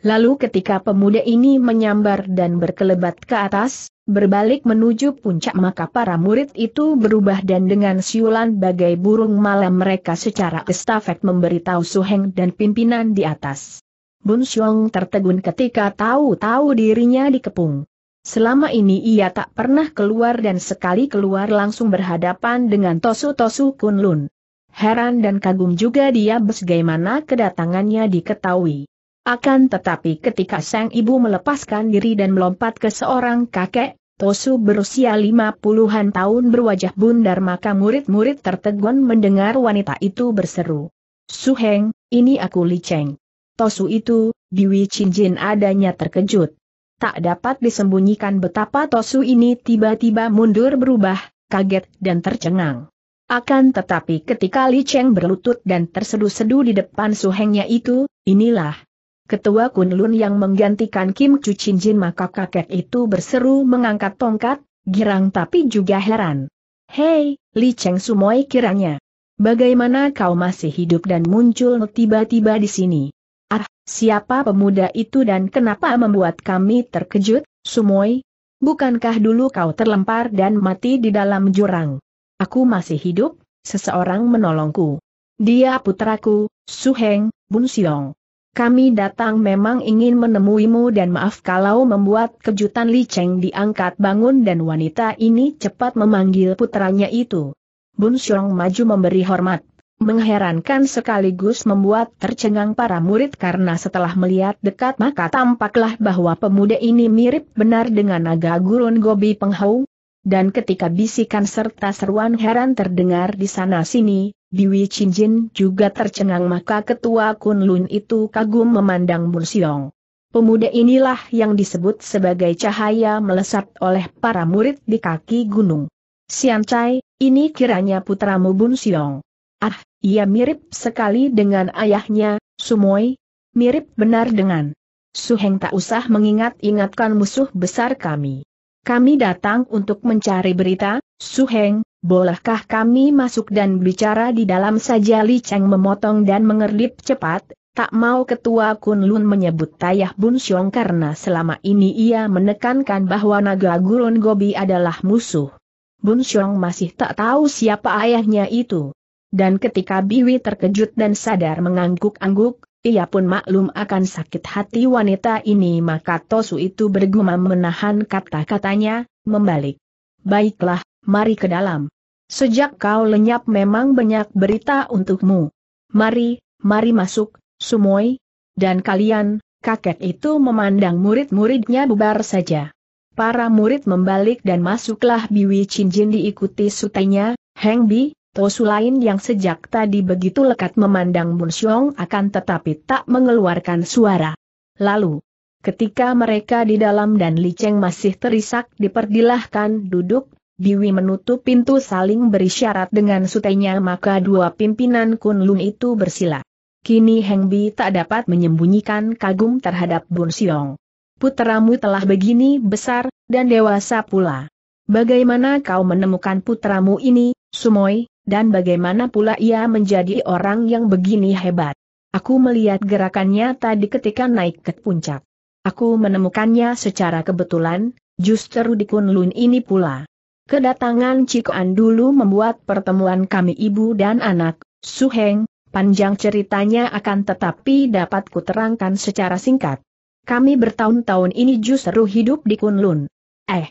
Lalu ketika pemuda ini menyambar dan berkelebat ke atas, Berbalik menuju puncak maka para murid itu berubah dan dengan siulan bagai burung malam mereka secara estafet memberitahu Suheng dan pimpinan di atas. Bun Xiong tertegun ketika tahu-tahu dirinya dikepung. Selama ini ia tak pernah keluar dan sekali keluar langsung berhadapan dengan Tosu-Tosu Kunlun. Heran dan kagum juga dia bagaimana kedatangannya diketahui. Akan tetapi ketika sang ibu melepaskan diri dan melompat ke seorang kakek, Tosu berusia lima puluhan tahun berwajah bundar maka murid-murid tertegun mendengar wanita itu berseru. Suheng, ini aku Li Cheng. Tosu itu, Biwi Jin adanya terkejut. Tak dapat disembunyikan betapa Tosu ini tiba-tiba mundur berubah, kaget dan tercengang. Akan tetapi ketika Li Cheng berlutut dan tersedu-sedu di depan Suhengnya itu, inilah Ketua Kunlun yang menggantikan Kim Chu Chin Jin maka kakek itu berseru mengangkat tongkat, girang tapi juga heran. Hei, Li Cheng Sumoi kiranya. Bagaimana kau masih hidup dan muncul tiba-tiba di sini? Ah, siapa pemuda itu dan kenapa membuat kami terkejut, Sumoi, Bukankah dulu kau terlempar dan mati di dalam jurang? Aku masih hidup, seseorang menolongku. Dia putraku, Su Heng, Bun Siong kami datang memang ingin menemuimu dan maaf kalau membuat kejutan Li Cheng diangkat bangun dan wanita ini cepat memanggil putranya itu. Bun Xiong maju memberi hormat. Mengherankan sekaligus membuat tercengang para murid karena setelah melihat dekat maka tampaklah bahwa pemuda ini mirip benar dengan naga gurun Gobi Penghau, dan ketika bisikan serta seruan heran terdengar di sana-sini, Biwi Chinjin juga tercengang maka ketua Kunlun itu kagum memandang Siong. Pemuda inilah yang disebut sebagai cahaya melesat oleh para murid di kaki gunung. Sian Chai, ini kiranya putramu Bun Siong. Ah, ia mirip sekali dengan ayahnya, Sumoy. Mirip benar dengan. Suheng tak usah mengingat-ingatkan musuh besar kami. Kami datang untuk mencari berita, Su Heng, bolehkah kami masuk dan bicara di dalam saja Li Cheng memotong dan mengerlip cepat, tak mau ketua Kun Lun menyebut Tayah Bun Xiong karena selama ini ia menekankan bahwa naga gurun Gobi adalah musuh. Bun Xiong masih tak tahu siapa ayahnya itu. Dan ketika Biwi terkejut dan sadar mengangguk-angguk, ia pun maklum akan sakit hati wanita ini maka Tosu itu bergumam menahan kata-katanya, membalik. Baiklah, mari ke dalam. Sejak kau lenyap memang banyak berita untukmu. Mari, mari masuk, Sumoi. Dan kalian, kakek itu memandang murid-muridnya bubar saja. Para murid membalik dan masuklah Biwi Cinjin diikuti sutenya, Heng Bi, Tosu lain yang sejak tadi begitu lekat memandang Xiong akan tetapi tak mengeluarkan suara. Lalu, ketika mereka di dalam dan Liceng masih terisak diperdilahkan duduk, Biwi menutup pintu saling berisyarat dengan sutenya maka dua pimpinan Kunlun itu bersila. Kini Heng Bi tak dapat menyembunyikan kagum terhadap Munsyong. Putramu telah begini besar, dan dewasa pula. Bagaimana kau menemukan putramu ini, Sumoy? Dan bagaimana pula ia menjadi orang yang begini hebat? Aku melihat gerakannya tadi ketika naik ke puncak. Aku menemukannya secara kebetulan, justru di Kunlun ini pula. Kedatangan Cikoan dulu membuat pertemuan kami ibu dan anak, Suheng, panjang ceritanya akan tetapi dapat kuterangkan secara singkat. Kami bertahun-tahun ini justru hidup di Kunlun. Eh,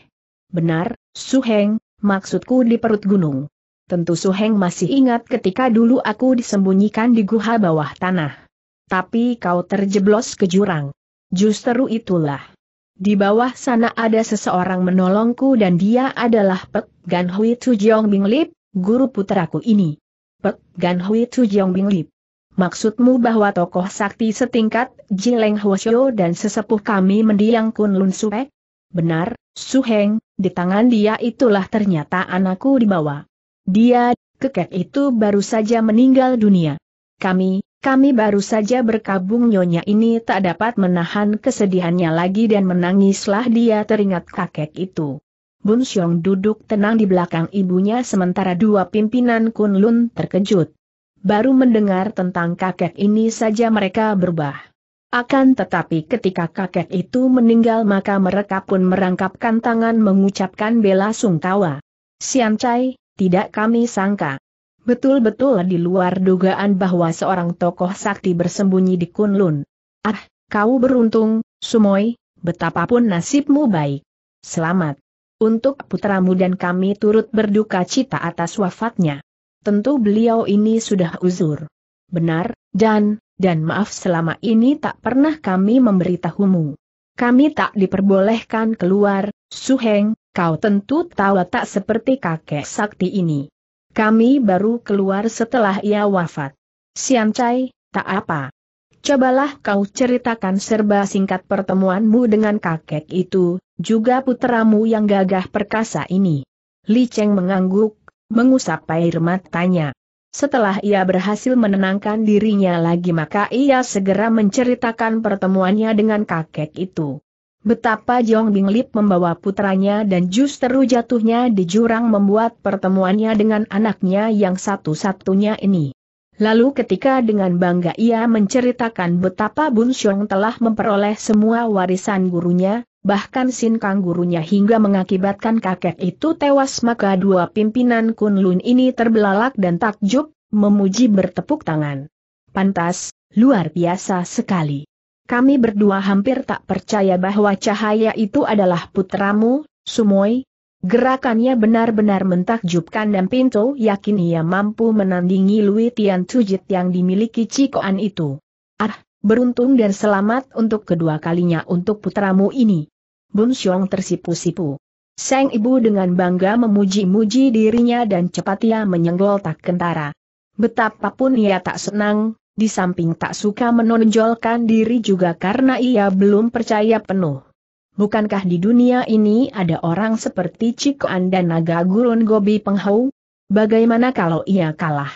benar, Suheng, maksudku di perut gunung. Tentu Su Heng masih ingat ketika dulu aku disembunyikan di guha bawah tanah. Tapi kau terjeblos ke jurang. Justru itulah. Di bawah sana ada seseorang menolongku dan dia adalah Pek Gan Hui Tujong Bing Lip, guru puteraku ini. Pek Gan Hui Tujong Bing Lip. Maksudmu bahwa tokoh sakti setingkat Jileng Huosyo dan sesepuh kami mendiang Kun Lun Suek? Benar, Su Heng. di tangan dia itulah ternyata anakku dibawa. Dia, kekek itu baru saja meninggal dunia. Kami, kami baru saja berkabung nyonya ini tak dapat menahan kesedihannya lagi dan menangislah dia teringat kakek itu. Bun Xiong duduk tenang di belakang ibunya sementara dua pimpinan Kun Lun terkejut. Baru mendengar tentang kakek ini saja mereka berubah. Akan tetapi ketika kakek itu meninggal maka mereka pun merangkapkan tangan mengucapkan bela sungkawa. Sian tidak kami sangka. Betul-betul di luar dugaan bahwa seorang tokoh sakti bersembunyi di Kunlun. Ah, kau beruntung, Sumoy, betapapun nasibmu baik. Selamat. Untuk putramu dan kami turut berduka cita atas wafatnya. Tentu beliau ini sudah uzur. Benar, dan, dan maaf selama ini tak pernah kami memberitahumu. Kami tak diperbolehkan keluar, Su Heng. kau tentu tahu tak seperti kakek sakti ini. Kami baru keluar setelah ia wafat. Siancai, tak apa. Cobalah kau ceritakan serba singkat pertemuanmu dengan kakek itu, juga putramu yang gagah perkasa ini. Li Cheng mengangguk, mengusap air matanya. Setelah ia berhasil menenangkan dirinya lagi maka ia segera menceritakan pertemuannya dengan kakek itu. Betapa Jong Bing Lip membawa putranya dan justru jatuhnya di jurang membuat pertemuannya dengan anaknya yang satu-satunya ini. Lalu ketika dengan bangga ia menceritakan betapa Bun Xiong telah memperoleh semua warisan gurunya, bahkan Sin gurunya hingga mengakibatkan kakek itu tewas maka dua pimpinan Kunlun ini terbelalak dan takjub, memuji bertepuk tangan. Pantas, luar biasa sekali. Kami berdua hampir tak percaya bahwa cahaya itu adalah putramu, Sumoy. Gerakannya benar-benar mentakjubkan dan Pinto yakin ia mampu menandingi Lui Tian Tujit yang dimiliki Cikoan itu. Ah, beruntung dan selamat untuk kedua kalinya untuk putramu ini. Bun Xiong tersipu-sipu. Sang ibu dengan bangga memuji-muji dirinya dan cepat ia menyenggol tak kentara. Betapapun ia tak senang, di samping tak suka menonjolkan diri juga karena ia belum percaya penuh. Bukankah di dunia ini ada orang seperti Cikoan dan Naga Gurun Gobi Penghau? Bagaimana kalau ia kalah?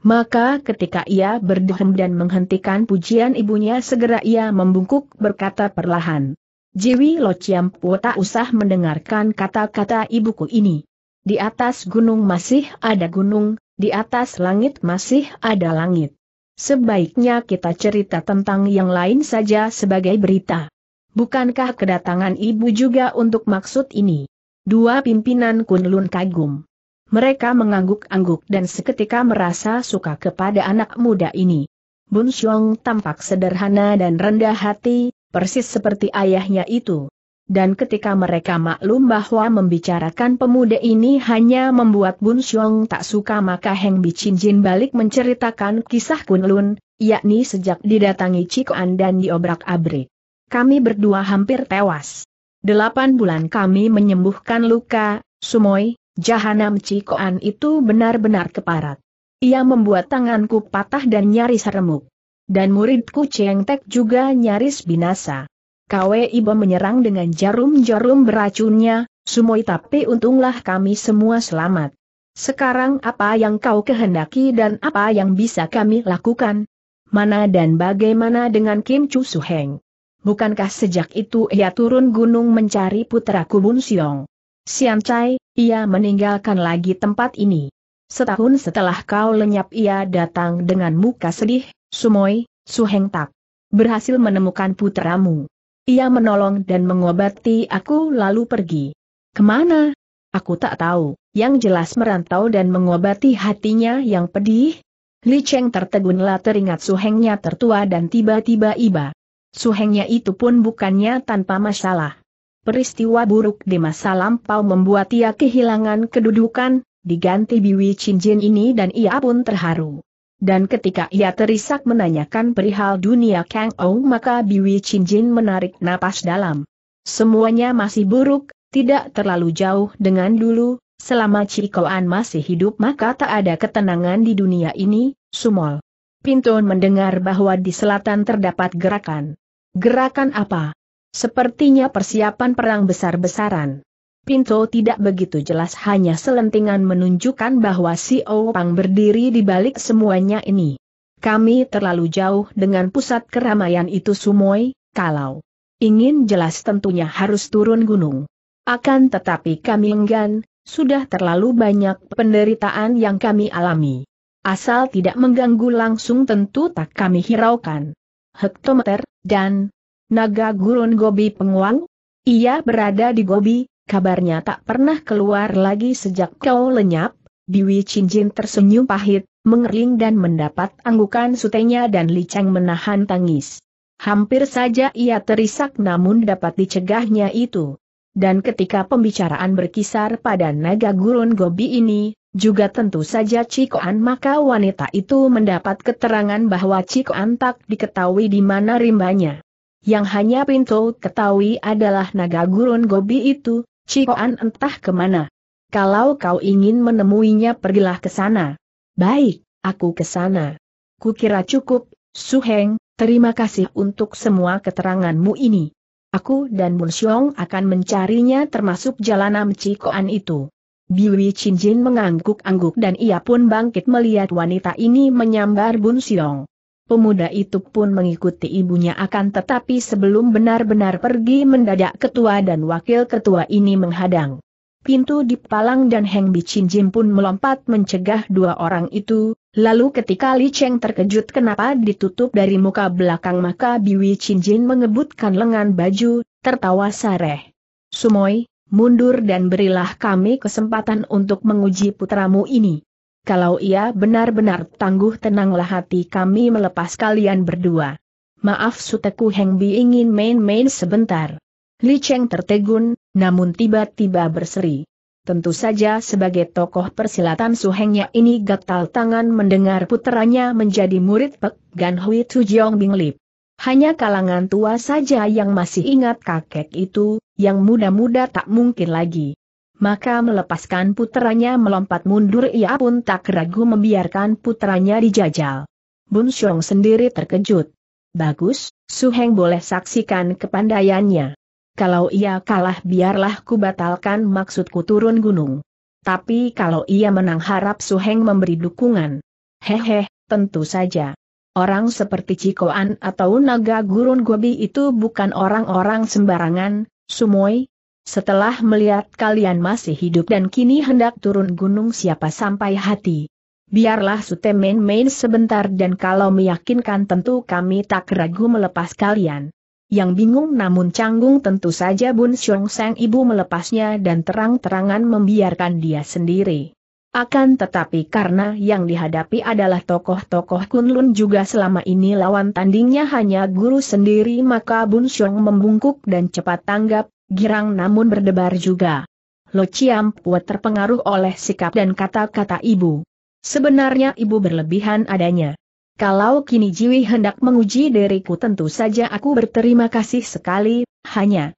Maka ketika ia berdehem dan menghentikan pujian ibunya segera ia membungkuk berkata perlahan. Jiwi Lo Chiampu tak usah mendengarkan kata-kata ibuku ini. Di atas gunung masih ada gunung, di atas langit masih ada langit. Sebaiknya kita cerita tentang yang lain saja sebagai berita. Bukankah kedatangan ibu juga untuk maksud ini? Dua pimpinan Kunlun kagum. Mereka mengangguk-angguk dan seketika merasa suka kepada anak muda ini. Bun Xiong tampak sederhana dan rendah hati, persis seperti ayahnya itu. Dan ketika mereka maklum bahwa membicarakan pemuda ini hanya membuat Bun Xiong tak suka maka Heng Bicin Jin balik menceritakan kisah Kunlun, yakni sejak didatangi Cikoan dan diobrak-abrik. Kami berdua hampir tewas. Delapan bulan kami menyembuhkan luka, Sumoy, jahanam Cikoan itu benar-benar keparat. Ia membuat tanganku patah dan nyaris remuk. Dan muridku Cheng Tek juga nyaris binasa. Kwe Iba menyerang dengan jarum-jarum beracunnya, Sumoi tapi untunglah kami semua selamat. Sekarang apa yang kau kehendaki dan apa yang bisa kami lakukan? Mana dan bagaimana dengan Kim Chu Suheng? Bukankah sejak itu ia turun gunung mencari putra Kubun Siong? Sian Chai, ia meninggalkan lagi tempat ini. Setahun setelah kau lenyap ia datang dengan muka sedih, Sumoy, Suheng Tak. Berhasil menemukan putramu. Ia menolong dan mengobati aku lalu pergi. Kemana? Aku tak tahu, yang jelas merantau dan mengobati hatinya yang pedih. Li Cheng tertegunlah teringat Suhengnya tertua dan tiba-tiba iba. Suhengnya itu pun bukannya tanpa masalah. Peristiwa buruk di masa lampau membuat ia kehilangan kedudukan, diganti Biwi Jin ini dan ia pun terharu. Dan ketika ia terisak menanyakan perihal dunia Kang Ou maka Biwi Jin menarik napas dalam. Semuanya masih buruk, tidak terlalu jauh dengan dulu, selama Cikoan masih hidup maka tak ada ketenangan di dunia ini, Sumol. Pinton mendengar bahwa di selatan terdapat gerakan. Gerakan apa? Sepertinya persiapan perang besar-besaran. Pinto tidak begitu jelas hanya selentingan menunjukkan bahwa si Opang berdiri di balik semuanya ini. Kami terlalu jauh dengan pusat keramaian itu Sumoy, kalau ingin jelas tentunya harus turun gunung. Akan tetapi kami enggan, sudah terlalu banyak penderitaan yang kami alami. Asal tidak mengganggu langsung tentu tak kami hiraukan. Hektometer, dan naga gurun Gobi Penguang? Ia berada di Gobi, kabarnya tak pernah keluar lagi sejak kau lenyap, Biwi Cincin tersenyum pahit, mengering dan mendapat anggukan sutenya dan licang menahan tangis. Hampir saja ia terisak namun dapat dicegahnya itu. Dan ketika pembicaraan berkisar pada naga gurun gobi ini, juga tentu saja Cikoan maka wanita itu mendapat keterangan bahwa Cikoan tak diketahui di mana rimbanya. Yang hanya pintu ketahui adalah naga gurun gobi itu, Cikoan entah kemana. Kalau kau ingin menemuinya pergilah ke sana. Baik, aku ke sana. Kukira cukup, Suheng, terima kasih untuk semua keteranganmu ini. Aku dan Munsyong akan mencarinya termasuk jalanan Cikoan itu. Biwi Chinjin mengangguk-angguk dan ia pun bangkit melihat wanita ini menyambar Bun Siong. Pemuda itu pun mengikuti ibunya akan tetapi sebelum benar-benar pergi mendadak ketua dan wakil ketua ini menghadang. Pintu dipalang dan Heng Bicin Jim pun melompat mencegah dua orang itu, lalu ketika Li Cheng terkejut kenapa ditutup dari muka belakang maka Biwi Chin Jin mengebutkan lengan baju, tertawa sareh. Sumoy, mundur dan berilah kami kesempatan untuk menguji putramu ini kalau ia benar-benar tangguh tenanglah hati kami melepas kalian berdua. Maaf Suteku Heng Bi ingin main-main sebentar. Li Cheng tertegun, namun tiba-tiba berseri. Tentu saja sebagai tokoh persilatan Su Hengnya ini gatal tangan mendengar puteranya menjadi murid Pek Gan Hui Jiong Bing Lip. Hanya kalangan tua saja yang masih ingat kakek itu, yang muda-muda tak mungkin lagi maka melepaskan putranya melompat mundur ia pun tak ragu membiarkan putranya dijajal. Bun Xiong sendiri terkejut. Bagus, Su Heng boleh saksikan kepandaiannya. Kalau ia kalah biarlah ku batalkan maksudku turun gunung. Tapi kalau ia menang harap Su Heng memberi dukungan. Hehe, tentu saja. Orang seperti Cikoan atau naga gurun gobi itu bukan orang-orang sembarangan, Sumoy, setelah melihat kalian masih hidup dan kini hendak turun gunung siapa sampai hati. Biarlah Sute main-main sebentar dan kalau meyakinkan tentu kami tak ragu melepas kalian. Yang bingung namun canggung tentu saja Bun Xiong Sang ibu melepasnya dan terang-terangan membiarkan dia sendiri. Akan tetapi karena yang dihadapi adalah tokoh-tokoh Kunlun juga selama ini lawan tandingnya hanya guru sendiri maka Bun Xiong membungkuk dan cepat tanggap, girang namun berdebar juga. Lo Ciampua terpengaruh oleh sikap dan kata-kata ibu. Sebenarnya ibu berlebihan adanya. Kalau kini Jiwi hendak menguji diriku tentu saja aku berterima kasih sekali, hanya.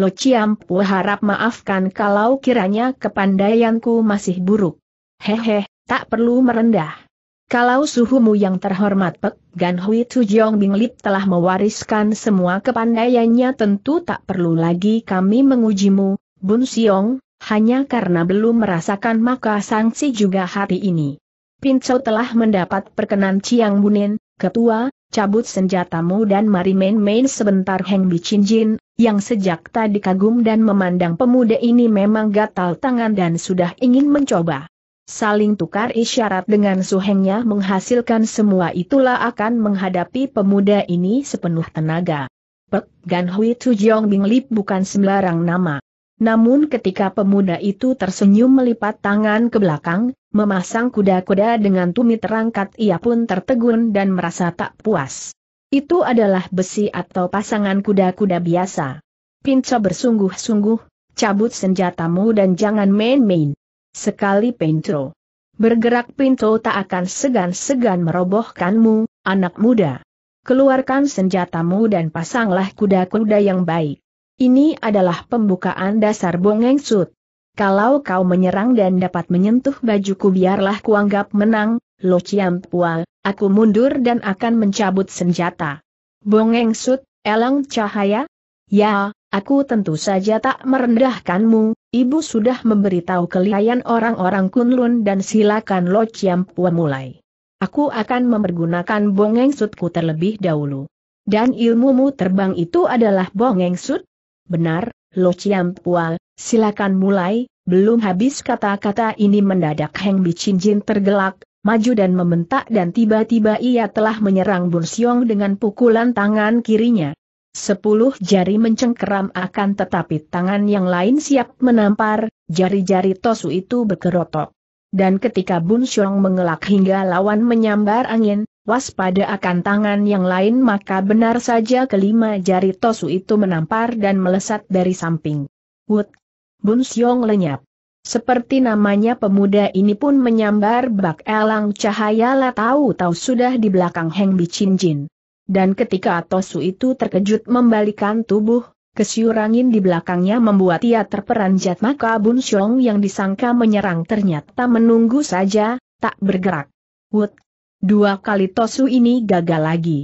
Lo Ciampu harap maafkan kalau kiranya kepandaianku masih buruk. Hehe, tak perlu merendah. Kalau suhumu yang terhormat Pek Gan Hui Tu Jiong Bing Lip telah mewariskan semua kepandaiannya tentu tak perlu lagi kami mengujimu, Bun Siong, hanya karena belum merasakan maka sanksi juga hari ini. Pinco telah mendapat perkenan Ciang Bunin, ketua, cabut senjatamu dan mari main-main sebentar Heng Chin Jin, yang sejak tadi kagum dan memandang pemuda ini memang gatal tangan dan sudah ingin mencoba. Saling tukar isyarat dengan suhengnya menghasilkan semua itulah akan menghadapi pemuda ini sepenuh tenaga. Pek Gan Hui Jiong Bing Lip bukan sembarang nama. Namun ketika pemuda itu tersenyum melipat tangan ke belakang, memasang kuda-kuda dengan tumit terangkat ia pun tertegun dan merasa tak puas. Itu adalah besi atau pasangan kuda-kuda biasa. Pinco bersungguh-sungguh, cabut senjatamu dan jangan main-main. Sekali pinto bergerak Pinto tak akan segan-segan merobohkanmu, anak muda. Keluarkan senjatamu dan pasanglah kuda-kuda yang baik. Ini adalah pembukaan dasar bongeng sud. Kalau kau menyerang dan dapat menyentuh bajuku biarlah kuanggap menang, Lo Ciampua, aku mundur dan akan mencabut senjata. Bongeng sud, elang cahaya? Ya, aku tentu saja tak merendahkanmu, Ibu sudah memberitahu kelihayan orang-orang Kunlun dan silakan Lo Chiam Pua mulai. Aku akan memergunakan bongeng sutku terlebih dahulu. Dan ilmumu terbang itu adalah bongeng sut? Benar, Lo Chiam Pua, silakan mulai, belum habis kata-kata ini mendadak Heng Bicin Jin tergelak, maju dan membentak dan tiba-tiba ia telah menyerang Bun Siong dengan pukulan tangan kirinya. Sepuluh jari mencengkeram akan tetapi tangan yang lain siap menampar, jari-jari Tosu itu berkerotok. Dan ketika Bun Xiong mengelak hingga lawan menyambar angin, waspada akan tangan yang lain maka benar saja kelima jari Tosu itu menampar dan melesat dari samping. Wut! Bun Xiong lenyap. Seperti namanya pemuda ini pun menyambar bak elang cahaya lah tahu-tahu sudah di belakang Heng Bicin Jin. Dan ketika Tosu itu terkejut membalikan tubuh, kesyurangin di belakangnya membuat ia terperanjat maka Bun Xiong yang disangka menyerang ternyata menunggu saja, tak bergerak. Wut! Dua kali Tosu ini gagal lagi.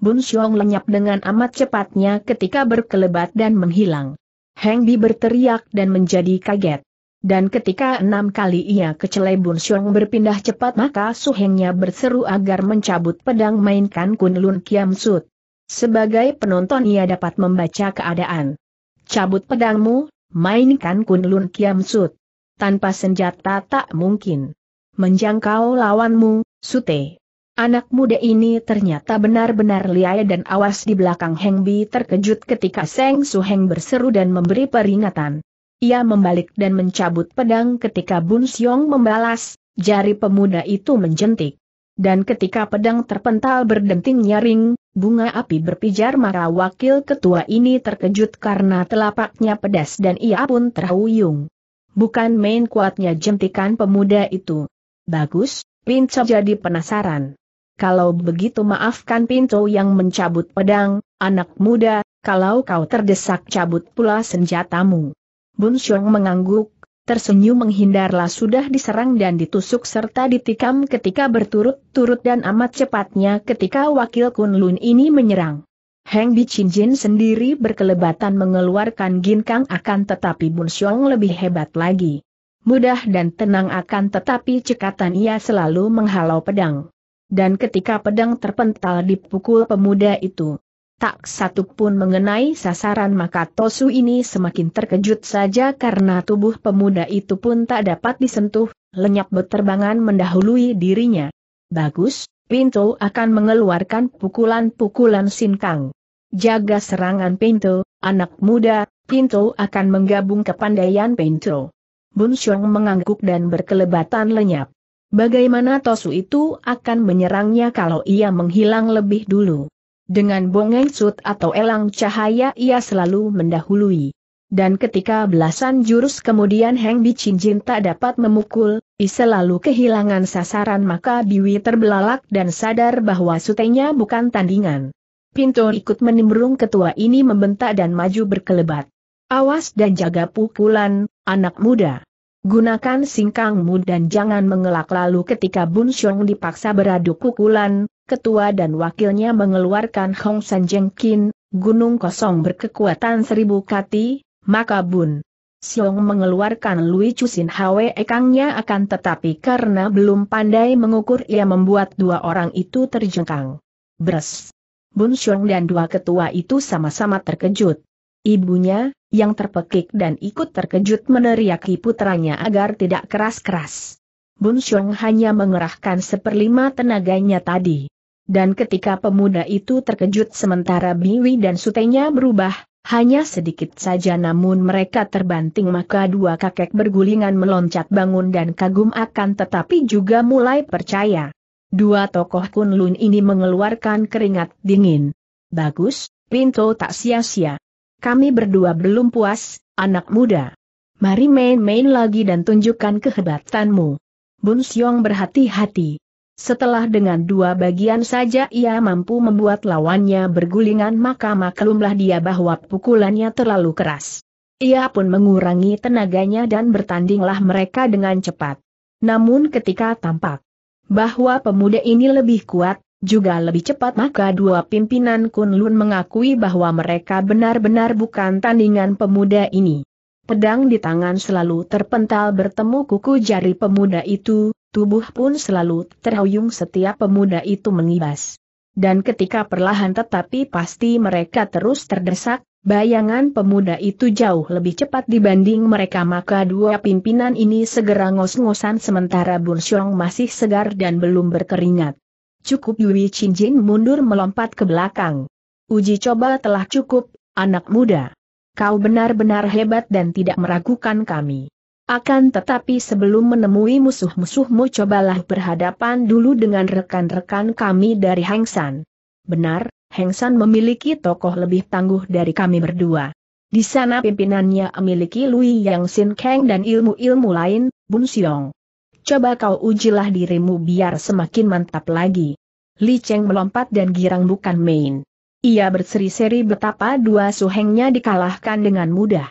Bun Xiong lenyap dengan amat cepatnya ketika berkelebat dan menghilang. Heng Bi berteriak dan menjadi kaget. Dan ketika enam kali ia kecelai Bun Xiong berpindah cepat maka Su Hengnya berseru agar mencabut pedang mainkan Kunlun Kiam Sud. Sebagai penonton ia dapat membaca keadaan. Cabut pedangmu, mainkan Kunlun Kiam Sud. Tanpa senjata tak mungkin. Menjangkau lawanmu, Sute. Anak muda ini ternyata benar-benar liai dan awas di belakang Heng Bi terkejut ketika Seng Su Heng berseru dan memberi peringatan. Ia membalik dan mencabut pedang ketika Bun Siong membalas, jari pemuda itu menjentik. Dan ketika pedang terpental berdenting nyaring, bunga api berpijar maka wakil ketua ini terkejut karena telapaknya pedas dan ia pun terhuyung. Bukan main kuatnya jentikan pemuda itu. Bagus, Pinco jadi penasaran. Kalau begitu maafkan Pinto yang mencabut pedang, anak muda, kalau kau terdesak cabut pula senjatamu. Bun Xiong mengangguk, tersenyum menghindarlah sudah diserang dan ditusuk serta ditikam ketika berturut-turut dan amat cepatnya ketika wakil Kun Lun ini menyerang. Heng Jin sendiri berkelebatan mengeluarkan ginkang akan tetapi Bun Xiong lebih hebat lagi. Mudah dan tenang akan tetapi cekatan ia selalu menghalau pedang. Dan ketika pedang terpental dipukul pemuda itu, tak satu pun mengenai sasaran maka Tosu ini semakin terkejut saja karena tubuh pemuda itu pun tak dapat disentuh, lenyap beterbangan mendahului dirinya. Bagus, Pinto akan mengeluarkan pukulan-pukulan sinkang. Jaga serangan Pinto, anak muda, Pinto akan menggabung kepandaian Pinto. Bun Xiong mengangguk dan berkelebatan lenyap. Bagaimana Tosu itu akan menyerangnya kalau ia menghilang lebih dulu? Dengan bongeng sut atau elang cahaya ia selalu mendahului. Dan ketika belasan jurus kemudian Heng Bicinjin tak dapat memukul, ia selalu kehilangan sasaran maka Biwi terbelalak dan sadar bahwa sutenya bukan tandingan. Pinto ikut menimbrung ketua ini membentak dan maju berkelebat. Awas dan jaga pukulan, anak muda. Gunakan singkangmu dan jangan mengelak lalu ketika Bun Xiong dipaksa beradu pukulan, ketua dan wakilnya mengeluarkan Hong San Jeng gunung kosong berkekuatan seribu kati, maka Bun Siong mengeluarkan Lui Chusin Hwe Ekangnya akan tetapi karena belum pandai mengukur ia membuat dua orang itu terjengkang. Bres. Bun Siong dan dua ketua itu sama-sama terkejut. Ibunya, yang terpekik dan ikut terkejut meneriaki putranya agar tidak keras-keras. Bun Siong hanya mengerahkan seperlima tenaganya tadi. Dan ketika pemuda itu terkejut sementara Biwi dan sutenya berubah, hanya sedikit saja namun mereka terbanting maka dua kakek bergulingan meloncat bangun dan kagum akan tetapi juga mulai percaya. Dua tokoh kunlun ini mengeluarkan keringat dingin. Bagus, pintu tak sia-sia. Kami berdua belum puas, anak muda. Mari main-main lagi dan tunjukkan kehebatanmu. Bun Siong berhati-hati. Setelah dengan dua bagian saja ia mampu membuat lawannya bergulingan maka maklumlah dia bahwa pukulannya terlalu keras. Ia pun mengurangi tenaganya dan bertandinglah mereka dengan cepat. Namun ketika tampak bahwa pemuda ini lebih kuat, juga lebih cepat maka dua pimpinan Kunlun mengakui bahwa mereka benar-benar bukan tandingan pemuda ini. Pedang di tangan selalu terpental bertemu kuku jari pemuda itu, tubuh pun selalu terhuyung setiap pemuda itu mengibas. Dan ketika perlahan tetapi pasti mereka terus terdesak, bayangan pemuda itu jauh lebih cepat dibanding mereka maka dua pimpinan ini segera ngos-ngosan sementara Bun masih segar dan belum berkeringat. Cukup Yui Chin Jin mundur melompat ke belakang. Uji coba telah cukup, anak muda. Kau benar-benar hebat dan tidak meragukan kami. Akan tetapi sebelum menemui musuh-musuhmu cobalah berhadapan dulu dengan rekan-rekan kami dari Hengsan. Benar, Hengsan memiliki tokoh lebih tangguh dari kami berdua. Di sana pimpinannya memiliki Lui Yang Sin Kang dan ilmu-ilmu lain, Bun Xiong. Coba kau ujilah dirimu biar semakin mantap lagi. Li Cheng melompat dan girang bukan main. Ia berseri-seri betapa dua suhengnya dikalahkan dengan mudah.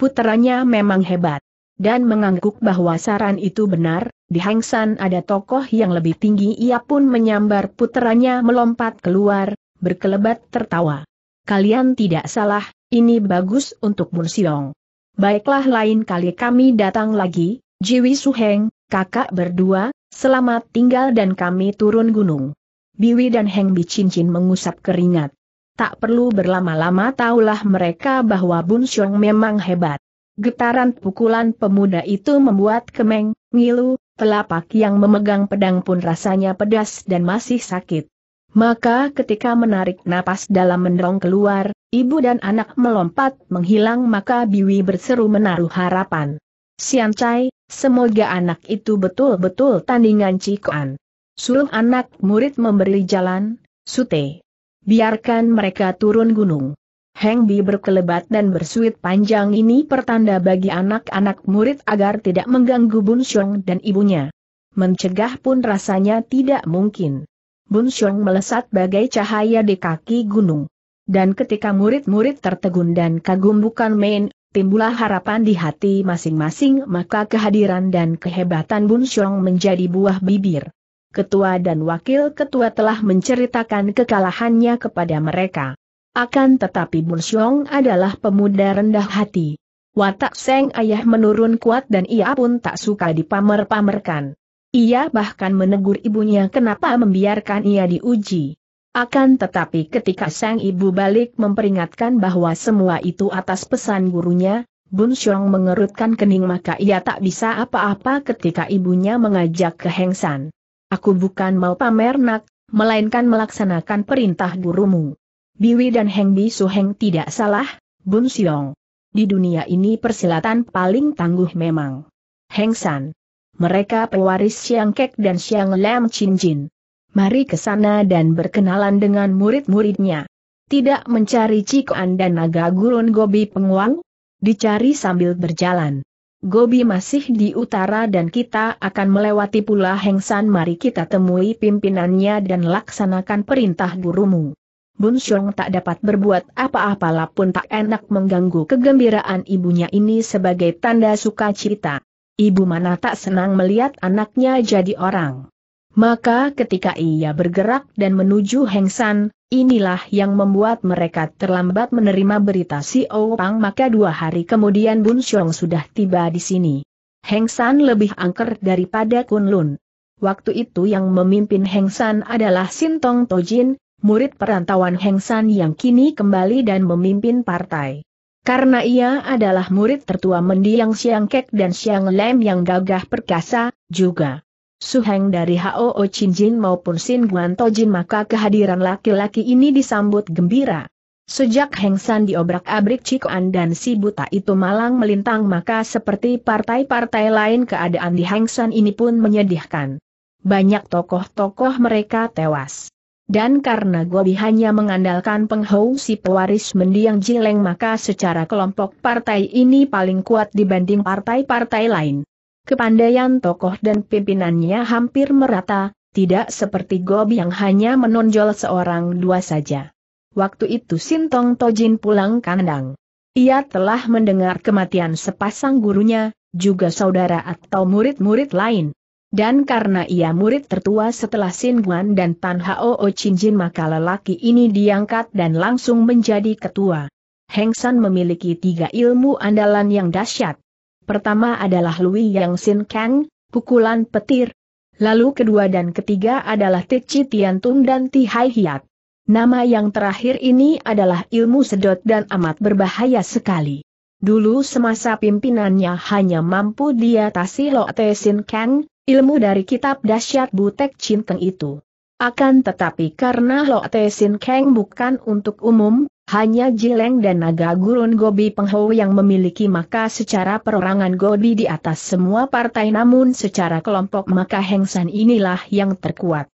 Puteranya memang hebat dan mengangguk bahwa saran itu benar, di San ada tokoh yang lebih tinggi ia pun menyambar puteranya melompat keluar, berkelebat tertawa. Kalian tidak salah, ini bagus untuk Siong. Baiklah lain kali kami datang lagi, Jiwi Suheng, kakak berdua, selamat tinggal dan kami turun gunung. Biwi dan Heng Bicincin mengusap keringat. Tak perlu berlama-lama taulah mereka bahwa Bun Xiong memang hebat. Getaran pukulan pemuda itu membuat Kemeng, Ngilu, telapak yang memegang pedang pun rasanya pedas dan masih sakit. Maka ketika menarik napas dalam mendorong keluar, ibu dan anak melompat menghilang maka Biwi berseru menaruh harapan. Sian Chai, semoga anak itu betul-betul tandingan Cikuan. Suruh anak murid memberi jalan, Sute. Biarkan mereka turun gunung. Heng Bi berkelebat dan bersuit panjang ini pertanda bagi anak-anak murid agar tidak mengganggu Bun Xiong dan ibunya. Mencegah pun rasanya tidak mungkin. Bun Xiong melesat bagai cahaya di kaki gunung. Dan ketika murid-murid tertegun dan kagum bukan main, timbullah harapan di hati masing-masing maka kehadiran dan kehebatan Bun Xiong menjadi buah bibir. Ketua dan wakil ketua telah menceritakan kekalahannya kepada mereka. Akan tetapi Bun Xiong adalah pemuda rendah hati. Watak Seng Ayah menurun kuat dan ia pun tak suka dipamer-pamerkan. Ia bahkan menegur ibunya kenapa membiarkan ia diuji. Akan tetapi ketika sang ibu balik memperingatkan bahwa semua itu atas pesan gurunya, Bun Xiong mengerutkan kening maka ia tak bisa apa-apa ketika ibunya mengajak ke Hengsan. Aku bukan mau pamer nak, melainkan melaksanakan perintah gurumu. Biwi dan Heng Bi Su Heng tidak salah, Bun Siong. Di dunia ini persilatan paling tangguh memang. Heng San. Mereka pewaris Siang Kek dan Siang Lam Chin Jin. Mari ke sana dan berkenalan dengan murid-muridnya. Tidak mencari Cikuan dan naga gurun Gobi Penguang? Dicari sambil berjalan. Gobi masih di utara dan kita akan melewati pula Heng San. mari kita temui pimpinannya dan laksanakan perintah gurumu. Bun Xiong tak dapat berbuat apa-apa pun tak enak mengganggu kegembiraan ibunya ini sebagai tanda sukacita. Ibu mana tak senang melihat anaknya jadi orang. Maka ketika ia bergerak dan menuju Heng San, inilah yang membuat mereka terlambat menerima berita si Pang maka dua hari kemudian Bun Xiong sudah tiba di sini. Heng San lebih angker daripada Kunlun. Waktu itu yang memimpin Heng San adalah Sintong Tojin, murid perantauan Heng San yang kini kembali dan memimpin partai. Karena ia adalah murid tertua mendiang Siang Kek dan Siang Lem yang gagah perkasa, juga. Su Suheng dari O Chin Jin maupun Sin Guan To Jin maka kehadiran laki-laki ini disambut gembira. Sejak Heng San diobrak-abrik Cikuan dan si buta itu malang melintang maka seperti partai-partai lain keadaan di Heng San ini pun menyedihkan. Banyak tokoh-tokoh mereka tewas. Dan karena Gobi hanya mengandalkan penghou si pewaris mendiang Jileng maka secara kelompok partai ini paling kuat dibanding partai-partai lain. Kepandaian tokoh dan pimpinannya hampir merata, tidak seperti Gobi yang hanya menonjol seorang dua saja. Waktu itu Sintong Tojin pulang kandang. Ia telah mendengar kematian sepasang gurunya, juga saudara atau murid-murid lain. Dan karena ia murid tertua setelah Sin Guan dan Tan Hao O Chin Jin maka lelaki ini diangkat dan langsung menjadi ketua. Heng San memiliki tiga ilmu andalan yang dahsyat. Pertama adalah Lui Yang Sin Kang, pukulan petir. Lalu kedua dan ketiga adalah Tian Tung dan Ti Hai Hiat. Nama yang terakhir ini adalah ilmu sedot dan amat berbahaya sekali. Dulu semasa pimpinannya hanya mampu diatasi Lo Te Sin Kang, ilmu dari kitab dahsyat Butek Cinteng itu. Akan tetapi karena Lo Te Sin Keng bukan untuk umum, hanya Jileng dan Naga Gurun Gobi Penghou yang memiliki maka secara perorangan Gobi di atas semua partai namun secara kelompok maka Heng San inilah yang terkuat.